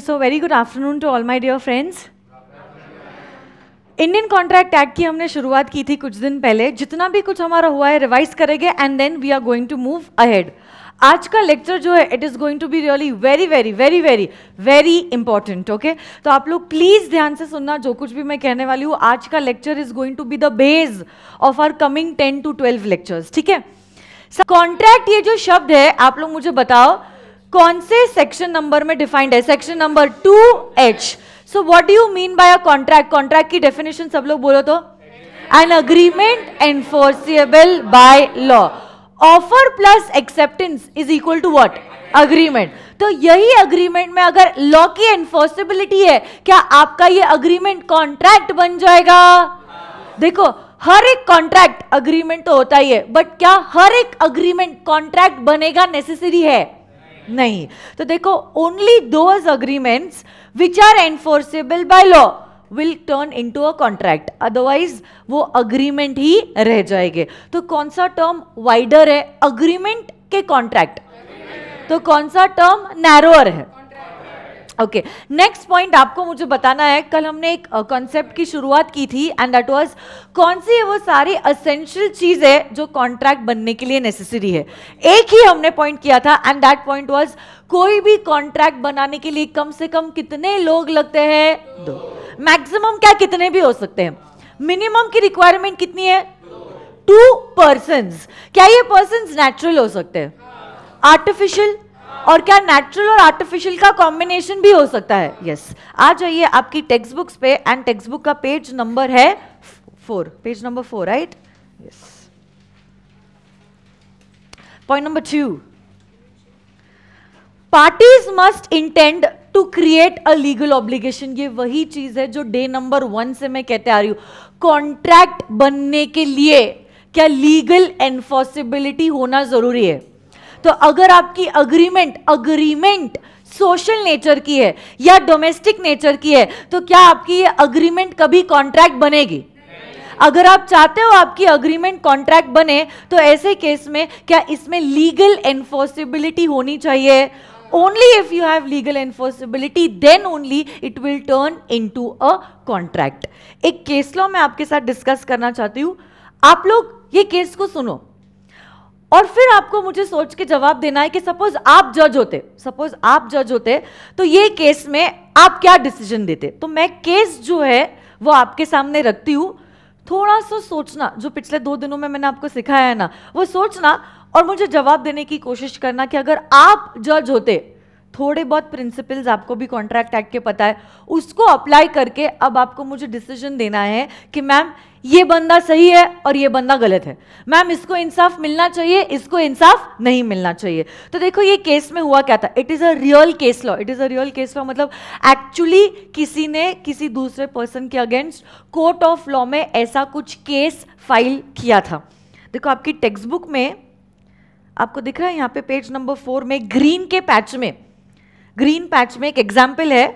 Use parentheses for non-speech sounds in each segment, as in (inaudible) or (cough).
Okay so very good afternoon to all my dear friends Indian contract act की हमने शुरुआत की थी कुछ दिन पहले जितना भी कुछ हमारा हुआ है रिवाइज करेंगे and then we are going to move ahead आज का लेक्चर जो है it is going to be really very very very very very important okay तो आप लोग प्लीज़ ध्यान से सुनना जो कुछ भी मैं कहने वाली हूँ आज का lecture is going to be the base of our coming ten to twelve lectures ठीक है कॉन्ट्रैक्ट ये जो शब्द है आप लोग मुझे बताओ कौन से सेक्शन नंबर में डिफाइंड है section number two H so what do you mean by a contract contract की डेफिनेशन सब लोग बोलो तो an agreement enforceable by law offer plus acceptance is equal to what agreement तो यही अग्रीमेंट में अगर लॉ की एनफोर्सिबिलिटी है क्या आपका ये अग्रीमेंट कॉन्ट्रैक्ट बन जाएगा देखो हर एक कॉन्ट्रैक्ट अग्रीमेंट तो होता ही है बट क्या हर एक अग्रीमेंट कॉन्ट्रैक्ट बनेगा नेसेसरी है नहीं तो देखो only those agreements which are enforceable by law will turn into a contract otherwise वो अग्रीमेंट ही रह जाएंगे तो कौन सा टर्म वाइडर है अग्रीमेंट के कॉन्ट्रैक्ट तो कौन सा टर्म नैरोअर है ओके नेक्स्ट पॉइंट आपको मुझे बताना है कल हमने एक कॉन्सेप्ट uh, की शुरुआत की थी एंड दैट वाज कौन सी है वो सारी असेंशियल चीज है जो कॉन्ट्रैक्ट बनने के लिए नेसेसरी है एक ही हमने पॉइंट किया था एंड दैट पॉइंट वाज कोई भी कॉन्ट्रैक्ट बनाने के लिए कम से कम कितने लोग लगते हैं दो मैक्सिमम क्या कितने भी हो सकते हैं मिनिमम की रिक्वायरमेंट कितनी है टू पर्सन क्या ये पर्सन नेचुरल हो सकते हैं आर्टिफिशियल और क्या नेचुरल और आर्टिफिशियल का कॉम्बिनेशन भी हो सकता है यस yes. आ जाइए आपकी टेक्स्ट बुक्स पे एंड टेक्स्ट बुक का पेज नंबर है four page number four right yes point number two parties must intend to create a legal obligation ये वही चीज है जो डे नंबर वन से मैं कहते आ रही हूं कॉन्ट्रैक्ट बनने के लिए क्या लीगल एनफोर्सिबिलिटी होना जरूरी है तो अगर आपकी अग्रीमेंट अग्रीमेंट सोशल नेचर की है या डोमेस्टिक नेचर की है तो क्या आपकी ये अग्रीमेंट कभी कॉन्ट्रैक्ट बनेगी अगर आप चाहते हो आपकी अग्रीमेंट कॉन्ट्रैक्ट बने तो ऐसे केस में क्या इसमें लीगल एनफोर्सिबिलिटी होनी चाहिए only if you have legal enforceability then only it will turn into a contract एक केस लॉ मैं आपके साथ डिस्कस करना चाहती हूँ आप लोग ये केस को सुनो और फिर आपको मुझे सोच के जवाब देना है कि सपोज आप जज होते सपोज आप जज होते तो ये केस में आप क्या डिसीजन देते तो मैं केस जो है वो आपके सामने रखती हूँ थोड़ा सा सोचना जो पिछले दो दिनों में मैंने आपको सिखाया है ना वो सोचना और मुझे जवाब देने की कोशिश करना कि अगर आप जज होते थोड़े बहुत प्रिंसिपल्स आपको भी कॉन्ट्रैक्ट एक्ट के पता है उसको अप्लाई करके अब आपको मुझे डिसीजन देना है कि मैम ये बंदा सही है और ये बंदा गलत है मैम इसको इंसाफ मिलना चाहिए इसको इंसाफ नहीं मिलना चाहिए तो देखो ये केस में हुआ क्या था it is a real case law it is a real case law मतलब एक्चुअली किसी ने किसी दूसरे पर्सन के अगेंस्ट कोर्ट ऑफ लॉ में ऐसा कुछ केस फाइल किया था देखो आपकी टेक्स्ट बुक में आपको दिख रहा है यहाँ पे पेज नंबर फोर में ग्रीन के पैच में ग्रीन पैच में एक एग्जाम्पल है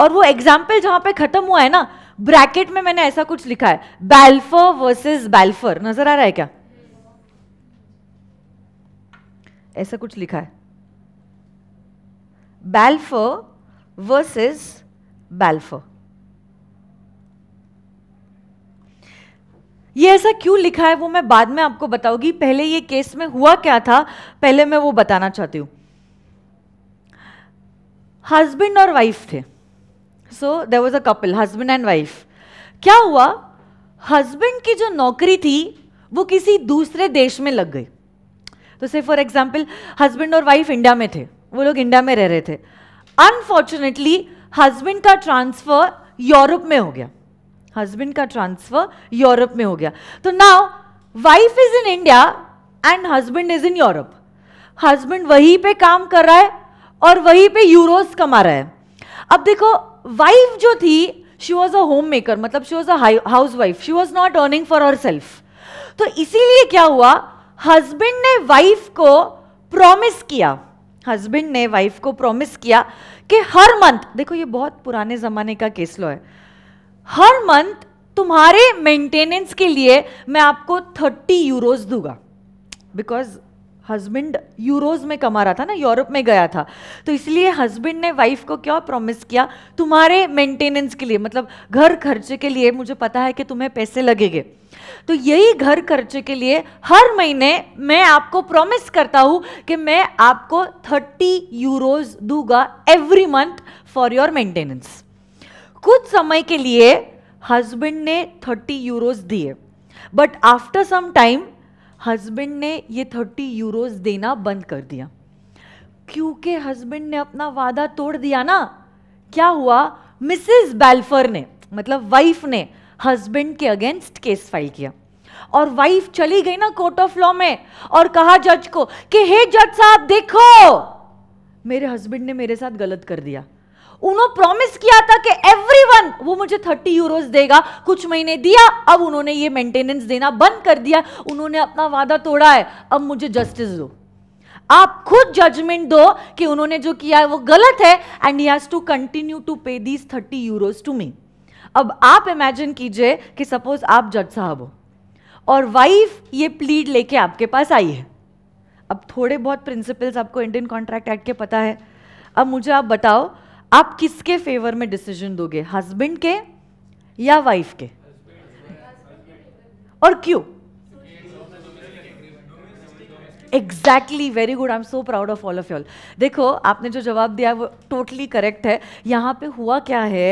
और वो एग्जाम्पल जहां पे ख़त्म हुआ है ना ब्रैकेट में मैंने ऐसा कुछ लिखा है बैल्फर वर्सेस बैल्फर नजर आ रहा है क्या ऐसा कुछ लिखा है बैल्फर वर्सेस बैल्फर ये ऐसा क्यों लिखा है वो मैं बाद में आपको बताऊंगी पहले ये केस में हुआ क्या था पहले मैं वो बताना चाहती हूं हस्बैंड और वाइफ थे so there was a couple husband and wife क्या हुआ हजबेंड की जो नौकरी थी वो किसी दूसरे देश में लग गई तो से फॉर एग्जाम्पल हस्बैंड और वाइफ इंडिया में थे वो लोग इंडिया में रह रहे थे अनफॉर्चुनेटली हजबेंड का ट्रांसफर यूरोप में हो गया हजबेंड का ट्रांसफर यूरोप में हो गया तो now wife is in India and husband is in Europe husband वहीं पे काम कर रहा है और वहीं पे यूरोस कमा रहा है अब देखो वाइफ जो थी she was a homemaker मतलब she was a housewife she was not earning for ourself तो इसीलिए क्या हुआ हस्बैंड ने वाइफ को प्रॉमिस किया हस्बैंड ने वाइफ को प्रॉमिस किया कि हर मंथ देखो ये बहुत पुराने ज़माने का केस लॉ है हर मंथ तुम्हारे मेंटेनेंस के लिए मैं आपको थर्टी यूरोज दूंगा बिकॉज हस्बैंड यूरोज में कमा रहा था ना यूरोप में गया था तो इसलिए हस्बैंड ने वाइफ को क्या प्रॉमिस किया तुम्हारे मेंटेनेंस के लिए मतलब घर खर्चे के लिए मुझे पता है कि तुम्हें पैसे लगेंगे तो यही घर खर्चे के लिए हर महीने मैं आपको प्रॉमिस करता हूं कि मैं आपको थर्टी यूरोज दूंगा every month for your maintenance कुछ समय के लिए हस्बैंड ने थर्टी यूरोज दिए but after some time husband ने ये थर्टी यूरोज देना बंद कर दिया क्योंकि हस्बैंड ने अपना वादा तोड़ दिया ना क्या हुआ मिसेस बेल्फर ने मतलब वाइफ ने हस्बैंड के अगेंस्ट केस फाइल किया और वाइफ चली गई ना कोर्ट ऑफ लॉ में और कहा जज को कि हे जज साहब देखो मेरे हस्बैंड ने मेरे साथ गलत कर दिया उन्होंने प्रॉमिस किया था कि एवरीवन वो मुझे थर्टी यूरोस देगा कुछ महीने दिया अब उन्होंने ये मेंटेनेंस देना बंद कर दिया उन्होंने अपना वादा तोड़ा है अब मुझे जस्टिस दो आप खुद जजमेंट दो कि उन्होंने जो किया है वो गलत है and he has to continue to pay these thirty euros to me अब आप इमेजिन कीजिए कि सपोज आप जज साहब हो और वाइफ ये प्लीड लेके आपके पास आई है अब थोड़े बहुत प्रिंसिपल्स आपको इंडियन कॉन्ट्रैक्ट एक्ट के पता है अब मुझे आप बताओ आप किसके फेवर में डिसीजन दोगे हस्बैंड के या वाइफ के और क्यों exactly very good I am so proud of all of you all देखो आपने जो जवाब दिया वो टोटली करेक्ट है यहाँ पे हुआ क्या है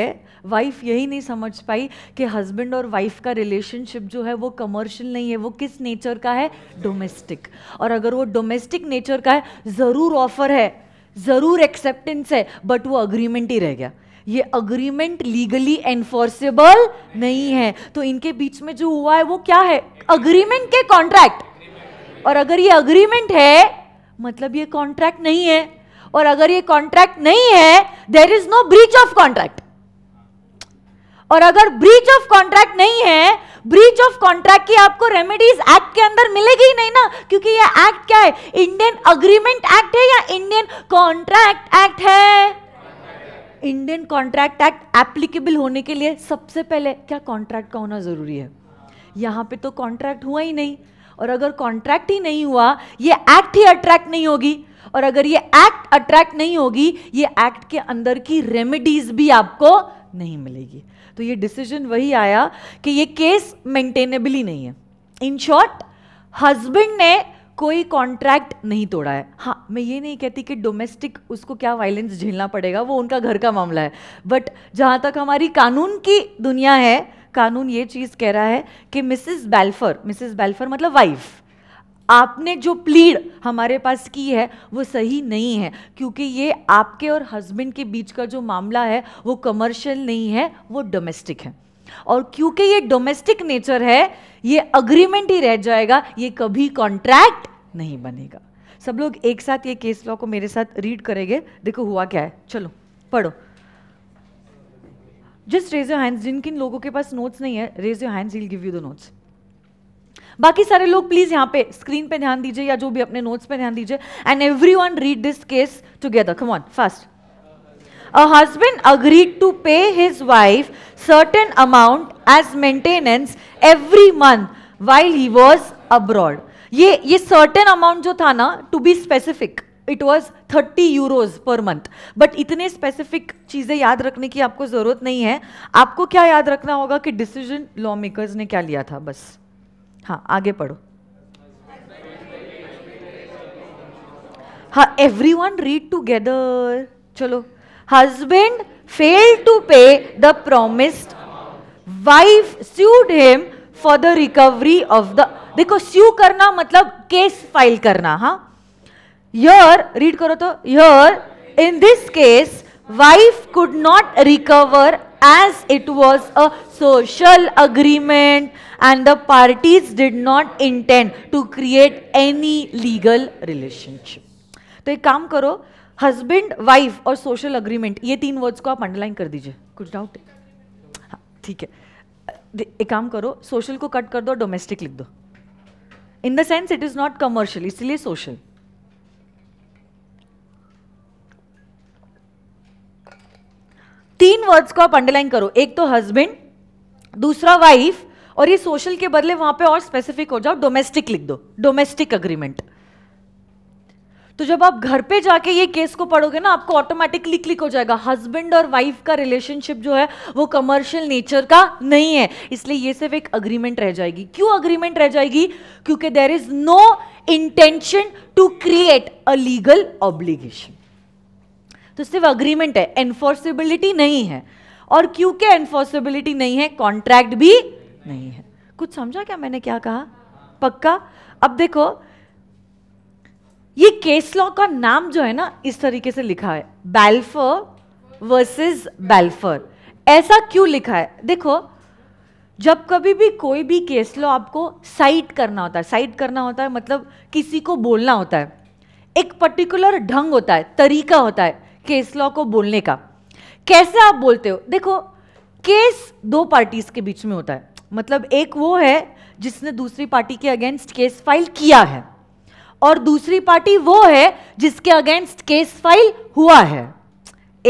वाइफ यही नहीं समझ पाई कि हस्बैंड और वाइफ का रिलेशनशिप जो है वो कमर्शियल नहीं है वो किस नेचर का है डोमेस्टिक और अगर वो डोमेस्टिक नेचर का है ज़रूर ऑफर है ज़रूर एक्सेप्टेंस है बट वो अग्रीमेंट ही रह गया ये अग्रीमेंट लीगली एनफोर्सेबल नहीं है तो इनके बीच में जो हुआ है वो क्या है अग्रीमेंट के कॉन्ट्रैक्ट और अगर ये अग्रीमेंट है मतलब ये कॉन्ट्रैक्ट नहीं है और अगर ये कॉन्ट्रैक्ट नहीं है there is no breach of contract और अगर ब्रीच ऑफ कॉन्ट्रैक्ट नहीं है ब्रीच ऑफ कॉन्ट्रैक्ट की आपको रेमेडीज एक्ट के अंदर मिलेगी ही नहीं ना क्योंकि ये एक्ट क्या है इंडियन अग्रीमेंट एक्ट है या इंडियन कॉन्ट्रैक्ट एक्ट है इंडियन कॉन्ट्रैक्ट एक्ट एप्लीकेबल होने के लिए सबसे पहले क्या कॉन्ट्रैक्ट का होना जरूरी है यहां पे तो कॉन्ट्रैक्ट हुआ ही नहीं और अगर कॉन्ट्रैक्ट ही नहीं हुआ ये एक्ट ही अट्रैक्ट नहीं होगी और अगर ये एक्ट अट्रैक्ट नहीं होगी ये एक्ट के अंदर की रेमेडीज भी आपको नहीं मिलेगी तो ये डिसीजन वही आया कि ये केस मेंटेनेबल ही नहीं है इन शॉर्ट हस्बैंड ने कोई कॉन्ट्रैक्ट नहीं तोड़ा है हाँ मैं ये नहीं कहती कि डोमेस्टिक उसको क्या वायलेंस झेलना पड़ेगा वो उनका घर का मामला है बट जहाँ तक हमारी कानून की दुनिया है कानून ये चीज़ कह रहा है कि मिसिज बैल्फर मिसिज बैल्फर मतलब वाइफ आपने जो प्लीड हमारे पास की है वो सही नहीं है क्योंकि ये आपके और हस्बैंड के बीच का जो मामला है वो कमर्शियल नहीं है वो डोमेस्टिक है और क्योंकि ये डोमेस्टिक नेचर है ये अग्रीमेंट ही रह जाएगा ये कभी कॉन्ट्रैक्ट नहीं बनेगा सब लोग एक साथ ये केस लॉ को मेरे साथ रीड करेंगे देखो हुआ क्या है चलो पढ़ो जस्ट रेज योर हैंड्स जिन किन लोगों के पास नोट्स नहीं है raise your hands will give you the notes बाकी सारे लोग प्लीज यहाँ पे स्क्रीन पे ध्यान दीजिए या जो भी अपने नोट्स पे ध्यान दीजिए and everyone read this case together come on first a husband agreed to pay his wife certain amount as maintenance every month while he was abroad ये ये सर्टन अमाउंट जो था ना to be specific it was thirty euros per month but इतने specific चीज़ें याद रखने की आपको ज़रूरत नहीं है आपको क्या याद रखना होगा कि डिसीजन लॉ मेकर्स ने क्या लिया था बस हाँ आगे पढ़ो हाँ एवरी वन रीड टूगेदर चलो husband fail to pay the promised wife sued him for the recovery of the देखो स्यू करना मतलब केस फाइल करना हाँ यर रीड करो तो यर in this case wife could not recover as it was a social agreement and the parties did not intend to create any legal relationship. तो एक काम करो हस्बैंड वाइफ और सोशल अग्रीमेंट ये तीन वर्ड्स को आप अंडरलाइन कर दीजिए कुछ डाउट है हाँ ठीक है एक काम करो सोशल को कट कर दो डोमेस्टिक लिख दो in the sense it is not commercial इसलिए सोशल तीन वर्ड्स को आप अंडरलाइन करो एक तो हस्बैंड दूसरा वाइफ और ये सोशल के बदले वहां पे और स्पेसिफिक हो जाओ डोमेस्टिक लिख दो डोमेस्टिक अग्रीमेंट तो जब आप घर पे जाके ये केस को पढ़ोगे ना आपको ऑटोमेटिकली क्लिक हो जाएगा हस्बैंड और वाइफ का रिलेशनशिप जो है वो कमर्शियल नेचर का नहीं है इसलिए ये सिर्फ एक अग्रीमेंट रह जाएगी क्यों अग्रीमेंट रह जाएगी क्योंकि there is no intention to create a legal obligation तो सिर्फ अग्रीमेंट है एनफोर्सिबिलिटी नहीं है और क्योंकि एनफोर्सिबिलिटी नहीं है कॉन्ट्रैक्ट भी नहीं है कुछ समझा क्या मैंने क्या कहा पक्का अब देखो ये केस लॉ का नाम जो है ना इस तरीके से लिखा है बैल्फर वर्सेस बैल्फर ऐसा क्यों लिखा है देखो जब कभी भी कोई भी केस लॉ आपको साइट करना होता है साइट करना होता है मतलब किसी को बोलना होता है एक पर्टिकुलर ढंग होता है तरीका होता है केस लॉ को बोलने का कैसे आप बोलते हो देखो केस दो पार्टीज के बीच में होता है मतलब एक वो है जिसने दूसरी पार्टी के अगेंस्ट केस फाइल किया है और दूसरी पार्टी वो है जिसके अगेंस्ट केस फाइल हुआ है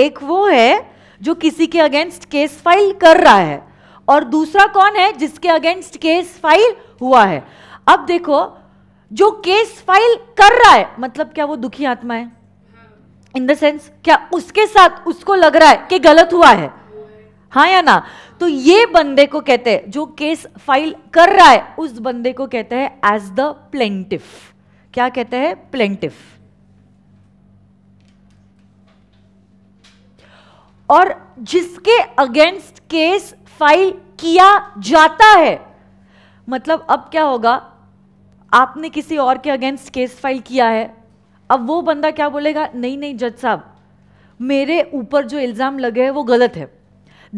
एक वो है जो किसी के अगेंस्ट केस फाइल कर रहा है और दूसरा कौन है जिसके अगेंस्ट केस फाइल हुआ है अब देखो जो केस फाइल कर रहा है मतलब क्या वो दुखी आत्मा है इन द सेंस क्या उसके साथ उसको लग रहा है कि गलत हुआ है हाँ या ना तो ये बंदे को कहते हैं जो केस फाइल कर रहा है उस बंदे को कहते हैं एज द प्लेंटिफ क्या कहते हैं प्लेंटिफ और जिसके अगेंस्ट केस फाइल किया जाता है मतलब अब क्या होगा आपने किसी और के अगेंस्ट केस फाइल किया है अब वो बंदा क्या बोलेगा नहीं नहीं जज साहब मेरे ऊपर जो इल्ज़ाम लगे हैं वो गलत है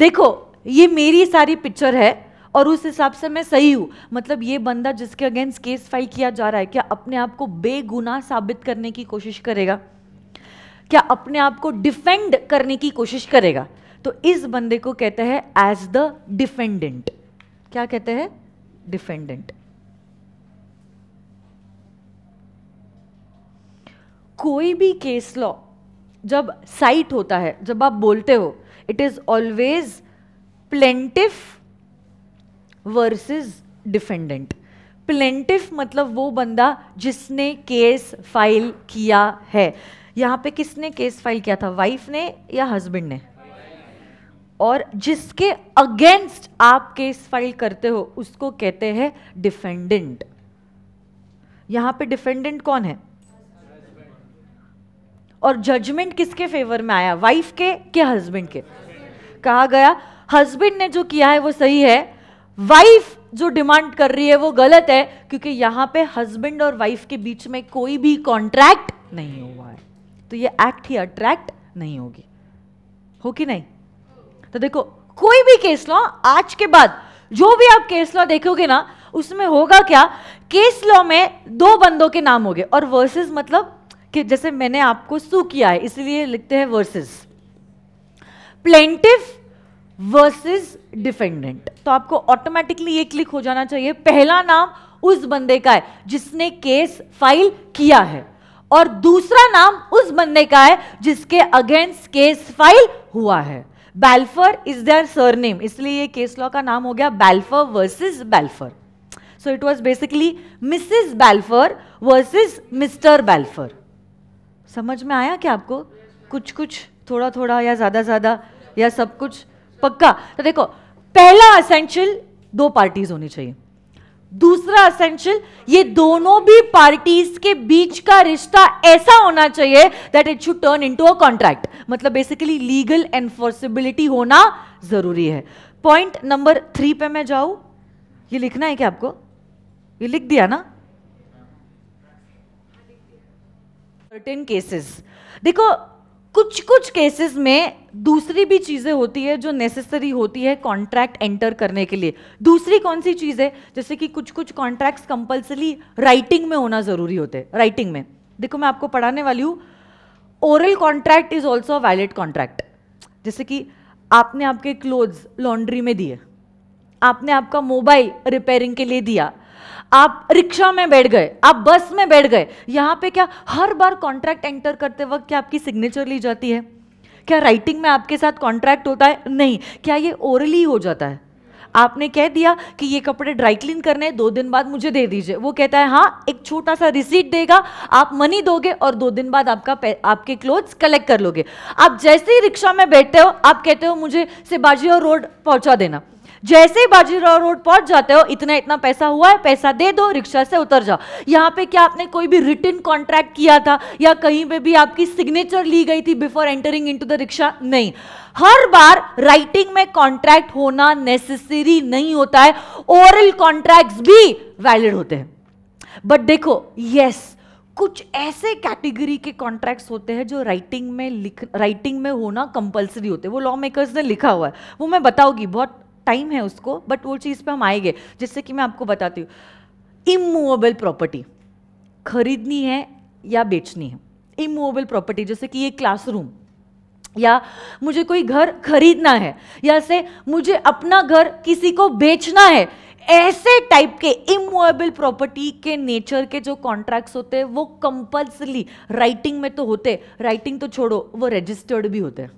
देखो ये मेरी सारी पिक्चर है और उस हिसाब से मैं सही हूं मतलब ये बंदा जिसके अगेंस्ट केस फाइल किया जा रहा है क्या अपने आप को बेगुनाह साबित करने की कोशिश करेगा क्या अपने आप को डिफेंड करने की कोशिश करेगा तो इस बंदे को कहते हैं एज द डिफेंडेंट क्या कहते हैं डिफेंडेंट कोई भी केस लॉ जब साइट होता है जब आप बोलते हो it is always plaintiff versus defendant plaintiff मतलब वो बंदा जिसने केस फाइल किया है यहां पे किसने केस फाइल किया था वाइफ ने या हस्बैंड ने और जिसके अगेंस्ट आप केस फाइल करते हो उसको कहते हैं डिफेंडेंट यहां पे डिफेंडेंट कौन है और जजमेंट किसके फेवर में आया वाइफ के के हस्बैंड के कहा गया हस्बैंड ने जो किया है वो सही है वाइफ जो डिमांड कर रही है वो गलत है क्योंकि यहां पे हस्बैंड और वाइफ के बीच में कोई भी कॉन्ट्रैक्ट नहीं हुआ है तो ये एक्ट ही अट्रैक्ट नहीं होगी हो कि नहीं तो देखो कोई भी केस लॉ आज के बाद जो भी आप केस लॉ देखोगे ना उसमें होगा क्या केस लॉ में दो बंदों के नाम हो गए और वर्सेस मतलब कि जैसे मैंने आपको सू किया है इसलिए लिखते हैं वर्सेस प्लेंटिव वर्सेस डिफेंडेंट तो आपको ऑटोमेटिकली ये क्लिक हो जाना चाहिए पहला नाम उस बंदे का है जिसने केस फाइल किया है और दूसरा नाम उस बंदे का है जिसके अगेंस्ट केस फाइल हुआ है बैल्फर इज देयर सरनेम इसलिए ये केस लॉ का नाम हो गया Balfour versus Balfour so it was basically Mrs Balfour versus Mr Balfour समझ में आया क्या आपको कुछ कुछ थोड़ा थोड़ा या ज़्यादा ज़्यादा या सब कुछ पक्का तो देखो पहला असेंशियल दो पार्टीज होनी चाहिए दूसरा असेंशियल ये दोनों भी पार्टीज के बीच का रिश्ता ऐसा होना चाहिए that it should turn into a contract मतलब बेसिकली लीगल एनफोर्सिबिलिटी होना जरूरी है पॉइंट नंबर थ्री पे मैं जाऊं ये लिखना है क्या आपको ये लिख दिया ना सर्टेन केसेस देखो कुछ कुछ केसेस में दूसरी भी चीज़ें होती है जो नेसेसरी होती है कॉन्ट्रैक्ट एंटर करने के लिए दूसरी कौन सी चीज़ है जैसे कि कुछ कुछ कॉन्ट्रैक्ट्स कंपल्सरी राइटिंग में होना ज़रूरी होते हैं राइटिंग में देखो मैं आपको पढ़ाने वाली हूँ oral contract is also valid contract जैसे कि आपने आपके क्लोथ्स लॉन्ड्री में दिए आपने आपका मोबाइल रिपेयरिंग के लिए दिया आप रिक्शा में बैठ गए आप बस में बैठ गए यहाँ पे क्या हर बार कॉन्ट्रैक्ट एंटर करते वक्त क्या आपकी सिग्नेचर ली जाती है क्या राइटिंग में आपके साथ कॉन्ट्रैक्ट होता है नहीं क्या ये ओरली हो जाता है आपने कह दिया कि ये कपड़े ड्राई क्लीन करने दो दिन बाद मुझे दे दीजिए वो कहता है हाँ एक छोटा सा रिसीट देगा आप मनी दोगे और दो दिन बाद आपका आपके क्लोथ्स कलेक्ट कर लोगे आप जैसे ही रिक्शा में बैठते हो आप कहते हो मुझे सिबाजी और रोड पहुंचा देना जैसे ही बाजीराव रोड पहुंच जाते हो इतना इतना पैसा हुआ है पैसा दे दो रिक्शा से उतर जाओ यहाँ पे क्या आपने कोई भी रिटर्न कॉन्ट्रैक्ट किया था या कहीं पे भी आपकी सिग्नेचर ली गई थी before entering in the rickshaw नहीं हर बार राइटिंग में कॉन्ट्रैक्ट होना नेसेसरी नहीं होता है ओरल कॉन्ट्रैक्ट भी वैलिड होते हैं बट देखो यस कुछ ऐसे कैटेगरी के कॉन्ट्रैक्ट्स होते हैं जो राइटिंग में लिख राइटिंग में होना कंपलसरी होते हैं वो लॉ मेकर्स ने लिखा हुआ है वो मैं बताऊंगी बहुत टाइम है उसको बट वो चीज़ पे हम आएंगे जिससे कि मैं आपको बताती हूँ इमूवेबल प्रॉपर्टी खरीदनी है या बेचनी है इमूवेबल प्रॉपर्टी जैसे कि ये क्लासरूम या मुझे कोई घर खरीदना है या से मुझे अपना घर किसी को बेचना है ऐसे टाइप के इमोएबल प्रॉपर्टी के नेचर के जो कॉन्ट्रैक्ट्स होते हैं वो कंपल्सली राइटिंग में तो होते राइटिंग तो छोड़ो वो रजिस्टर्ड भी होते हैं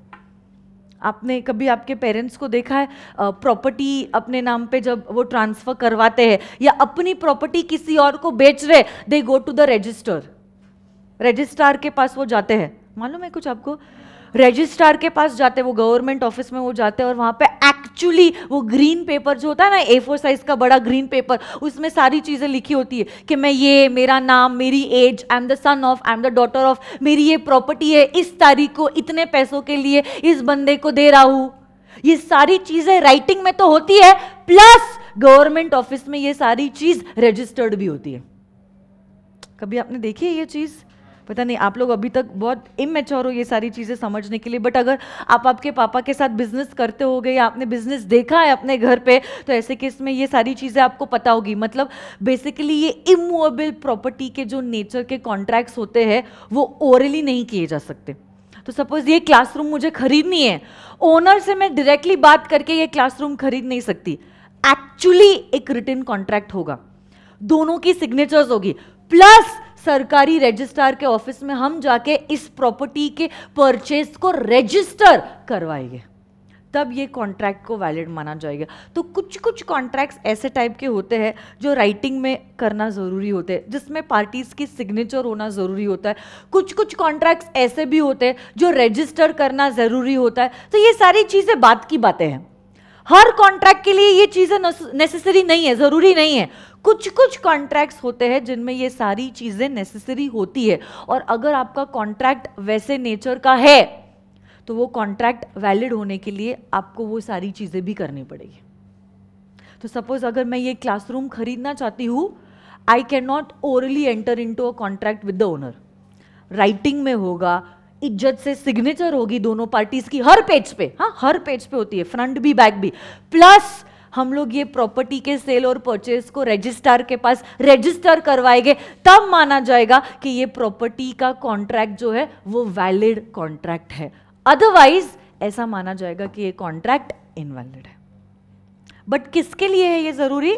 आपने कभी आपके पेरेंट्स को देखा है प्रॉपर्टी अपने नाम पे जब वो ट्रांसफ़र करवाते हैं या अपनी प्रॉपर्टी किसी और को बेच रहे they go to the register registrar के पास वो जाते हैं मालूम है कुछ आपको रजिस्ट्रार के पास जाते हैं वो गवर्नमेंट ऑफिस में वो जाते हैं और वहाँ पे एक्चुअली वो ग्रीन पेपर जो होता है ना ए फोर साइज का बड़ा ग्रीन पेपर उसमें सारी चीज़ें लिखी होती है कि मैं ये मेरा नाम मेरी age I am the son of I am the daughter of मेरी ये प्रॉपर्टी है इस तारीख को इतने पैसों के लिए इस बंदे को दे रहा हूँ ये सारी चीज़ें राइटिंग में तो होती है प्लस गवर्नमेंट ऑफिस में ये सारी चीज़ रजिस्टर्ड भी होती है कभी आपने देखी है ये चीज़ पता नहीं आप लोग अभी तक बहुत इमेच्योर हो ये सारी चीज़ें समझने के लिए बट अगर आप आपके पापा के साथ बिजनेस करते हो गए आपने बिजनेस देखा है अपने घर पे तो ऐसे केस में ये सारी चीज़ें आपको पता होगी मतलब बेसिकली ये इमूवेबल प्रॉपर्टी के जो नेचर के कॉन्ट्रैक्ट्स होते हैं वो ओरली नहीं किए जा सकते तो सपोज ये क्लासरूम मुझे खरीदनी है ओनर से मैं डायरेक्टली बात करके ये क्लासरूम खरीद नहीं सकती एक्चुअली एक रिटर्न कॉन्ट्रैक्ट होगा दोनों की सिग्नेचर्स होगी प्लस सरकारी रजिस्ट्रार के ऑफिस में हम जाके इस प्रॉपर्टी के परचेज को रजिस्टर करवाएंगे तब ये कॉन्ट्रैक्ट को वैलिड माना जाएगा तो कुछ कुछ कॉन्ट्रैक्ट्स ऐसे टाइप के होते हैं जो राइटिंग में करना ज़रूरी होते हैं जिसमें पार्टीज़ की सिग्नेचर होना ज़रूरी होता है कुछ कुछ कॉन्ट्रैक्ट्स ऐसे भी होते हैं जो रजिस्टर करना ज़रूरी होता है तो ये सारी चीज़ें बात की बातें हैं हर कॉन्ट्रैक्ट के लिए ये चीज़ें नेसेसरी नहीं है ज़रूरी नहीं है कुछ कुछ कॉन्ट्रैक्ट्स होते हैं जिनमें ये सारी चीज़ें नेसेसरी होती है और अगर आपका कॉन्ट्रैक्ट वैसे नेचर का है तो वो कॉन्ट्रैक्ट वैलिड होने के लिए आपको वो सारी चीज़ें भी करनी पड़ेगी तो सपोज अगर मैं ये क्लासरूम खरीदना चाहती हूँ I cannot orally enter into a contract with the owner writing में होगा इज्जत से सिग्नेचर होगी दोनों पार्टीज की हर पेज पे हाँ हर पेज पे होती है फ्रंट भी बैक भी प्लस हम लोग ये प्रॉपर्टी के सेल और परचेज को रजिस्ट्रार के पास रजिस्टर करवाएंगे तब माना जाएगा कि ये प्रॉपर्टी का कॉन्ट्रैक्ट जो है वो वैलिड कॉन्ट्रैक्ट है अदरवाइज ऐसा माना जाएगा कि ये कॉन्ट्रैक्ट इनवैलिड है बट किसके लिए है ये जरूरी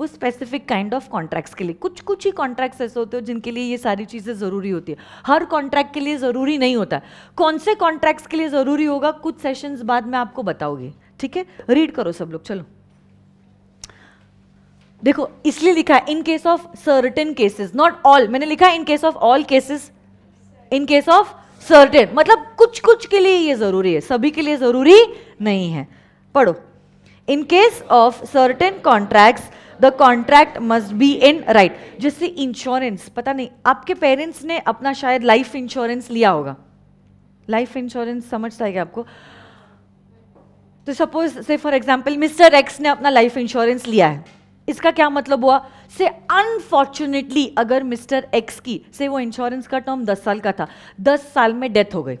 वो स्पेसिफिक काइंड ऑफ कॉन्ट्रैक्ट्स के लिए कुछ कुछ ही कॉन्ट्रैक्ट्स ऐसे होते हो जिनके लिए ये सारी चीज़ें ज़रूरी होती है हर कॉन्ट्रैक्ट के लिए ज़रूरी नहीं होता कौन से कॉन्ट्रैक्ट्स के लिए ज़रूरी होगा कुछ सेशंस बाद में आपको बताओगी ठीक है रीड करो सब लोग चलो देखो इसलिए लिखा है in case of certain cases not all मैंने लिखा in case of all cases in case of certain मतलब कुछ कुछ के लिए ये जरूरी है सभी के लिए जरूरी नहीं है पढ़ो in case of certain contracts the contract must be in write जैसे इंश्योरेंस पता नहीं आपके पेरेंट्स ने अपना शायद लाइफ इंश्योरेंस लिया होगा लाइफ इंश्योरेंस समझ क्या तो आपको तो सपोज से फॉर एग्जाम्पल मिस्टर एक्स ने अपना लाइफ इंश्योरेंस लिया है इसका क्या मतलब हुआ से अनफॉर्चुनेटली अगर मिस्टर एक्स की से वो इंश्योरेंस का टर्म दस साल का था दस साल में डेथ हो गई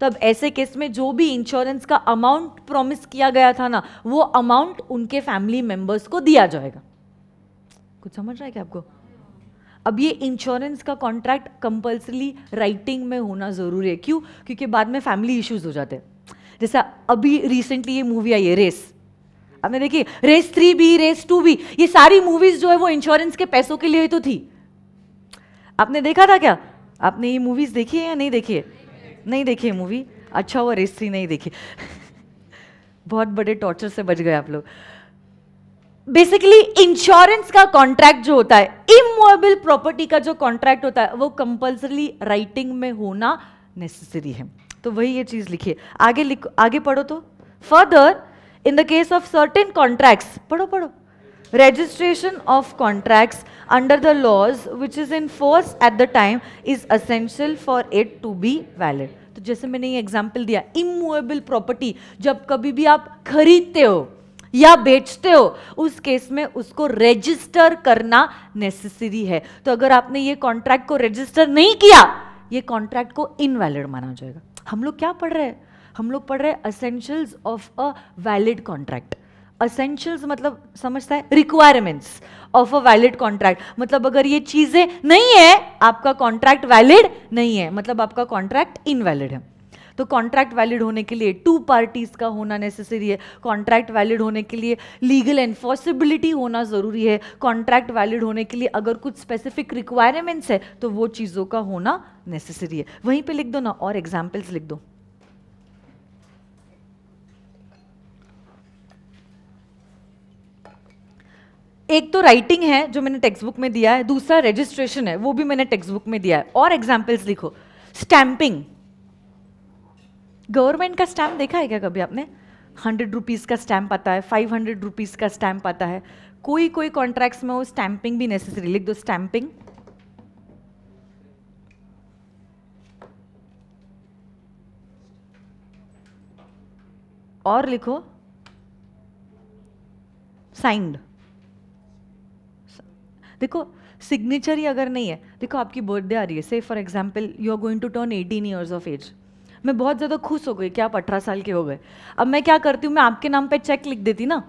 तो अब ऐसे केस में जो भी इंश्योरेंस का अमाउंट प्रॉमिस किया गया था ना वो अमाउंट उनके फैमिली मेंबर्स को दिया जाएगा कुछ समझ रहा है क्या आपको अब ये इंश्योरेंस का कॉन्ट्रैक्ट कंपल्सरी राइटिंग में होना ज़रूरी है क्यों क्योंकि बाद में फैमिली इश्यूज हो जाते हैं जैसा अभी रिसेंटली ये मूवी आई है रेस आपने देखी रेस थ्री भी रेस टू भी ये सारी मूवीज जो है वो इंश्योरेंस के पैसों के लिए तो थी आपने देखा था क्या आपने ये मूवीज देखी है या नहीं देखी है नहीं देखी मूवी अच्छा हुआ रेस थ्री नहीं देखी बहुत बड़े टॉर्चर से बच गए आप लोग बेसिकली इंश्योरेंस का कॉन्ट्रैक्ट जो होता है इमोबल प्रॉपर्टी का जो कॉन्ट्रैक्ट होता है वो कंपल्सरली राइटिंग में होना नेसेसरी है तो वही ये चीज लिखिए आगे लिखो आगे पढ़ो तो further in the case of certain contracts पढ़ो पढ़ो registration of contracts under the laws which is in force at the time is essential for it to be valid तो जैसे मैंने ये एग्जाम्पल दिया इमूवेबल प्रॉपर्टी जब कभी भी आप खरीदते हो या बेचते हो उस केस में उसको रजिस्टर करना नेसेसरी है तो अगर आपने ये कॉन्ट्रैक्ट को रजिस्टर नहीं किया ये कॉन्ट्रैक्ट को इनवैलिड माना जाएगा हम लोग क्या पढ़ रहे हैं हम लोग पढ़ रहे हैं essentials of a valid contract essentials मतलब समझता है requirements of a valid contract मतलब अगर ये चीज़ें नहीं है आपका कॉन्ट्रैक्ट वैलिड नहीं है मतलब आपका कॉन्ट्रैक्ट इनवैलिड है तो कॉन्ट्रैक्ट वैलिड होने के लिए टू पार्टीज का होना नेसेसरी है कॉन्ट्रैक्ट वैलिड होने के लिए लीगल एनफोर्सिबिलिटी होना ज़रूरी है कॉन्ट्रैक्ट वैलिड होने के लिए अगर कुछ स्पेसिफिक रिक्वायरमेंट्स है तो वो चीज़ों का होना नेसेसरी है वहीं पे लिख दो ना और एग्जाम्पल्स लिख दो एक तो राइटिंग है जो मैंने टेक्स्ट बुक में दिया है दूसरा रजिस्ट्रेशन है वो भी मैंने टेक्स्ट बुक में दिया है और एग्जाम्पल्स लिखो स्टैंपिंग गवर्नमेंट का स्टैम्प देखा है क्या कभी आपने हंड्रेड रुपीज़ का स्टैम्प आता है फाइव हंड्रेड रुपीज़ का स्टैम्प आता है कोई कोई कॉन्ट्रैक्ट्स में वो स्टैंपिंग भी नेसेसरी लिख दो स्टैंपिंग और लिखो साइंड देखो सिग्नेचर ही अगर नहीं है देखो आपकी बर्थडे आ रही है से for example you are going to turn eighteen years of age मैं बहुत ज़्यादा खुश हो गई कि आप अठारह साल के हो गए अब मैं क्या करती हूँ मैं आपके नाम पे चेक लिख देती ना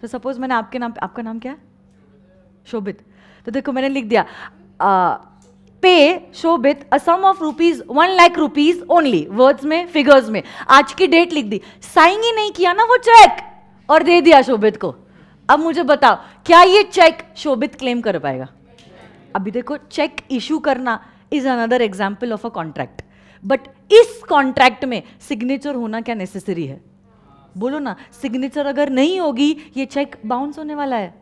तो सपोज मैंने आपके नाम पे आपका नाम क्या है शोभित तो देखो मैंने लिख दिया आ, pay Shobhit a sum of rupees one lakh rupees only words में फिगर्स में आज की डेट लिख दी साइन ही नहीं किया ना वो चेक और दे दिया शोभित को अब मुझे बताओ क्या ये चेक शोभित क्लेम कर पाएगा अभी देखो चेक इशू करना is another example of a contract but इस कॉन्ट्रैक्ट में सिग्नेचर होना क्या नेसेसरी है बोलो ना सिग्नेचर अगर नहीं होगी ये चेक बाउंस होने वाला है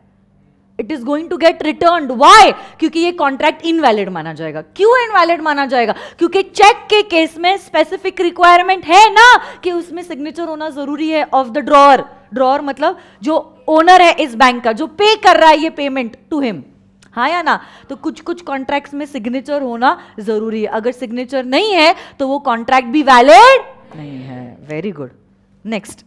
it is going to get return why क्योंकि ये कॉन्ट्रैक्ट इनवैलिड माना जाएगा क्यों इनवैलिड माना जाएगा क्योंकि चेक के केस में स्पेसिफिक रिक्वायरमेंट है ना कि उसमें सिग्नेचर होना जरूरी है ऑफ द ड्रॉअर ड्रॉर मतलब जो ओनर है इस बैंक का जो पे कर रहा है ये पेमेंट टू हिम हाँ या ना तो कुछ कुछ कॉन्ट्रैक्ट्स में सिग्नेचर होना जरूरी है अगर सिग्नेचर नहीं है तो वो कॉन्ट्रैक्ट भी वैलिड नहीं है very good next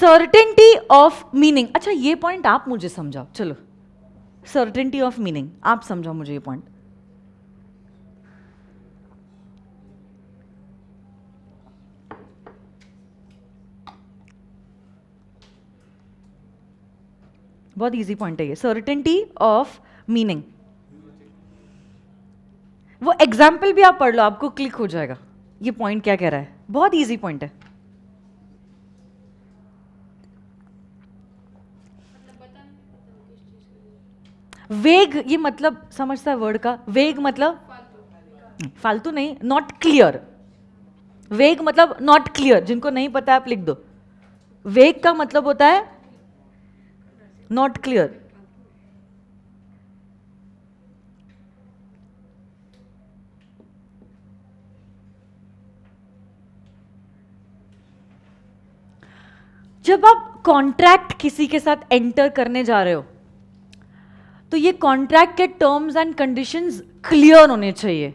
certainty of meaning अच्छा ये पॉइंट आप मुझे समझाओ चलो सर्टेनिटी ऑफ मीनिंग आप समझाओ मुझे ये पॉइंट बहुत इजी पॉइंट है ये सर्टेनिटी ऑफ मीनिंग वो एग्जाम्पल भी आप पढ़ लो आपको क्लिक हो जाएगा ये पॉइंट क्या कह रहा है बहुत ईजी पॉइंट है वेग ये मतलब समझता है वर्ड का वेग मतलब फालतू नहीं नॉट क्लियर वेग मतलब नॉट क्लियर जिनको नहीं पता आप लिख दो वेग का मतलब होता है नॉट क्लियर जब आप कॉन्ट्रैक्ट किसी के साथ एंटर करने जा रहे हो तो ये कॉन्ट्रैक्ट के टर्म्स एंड कंडीशंस क्लियर होने चाहिए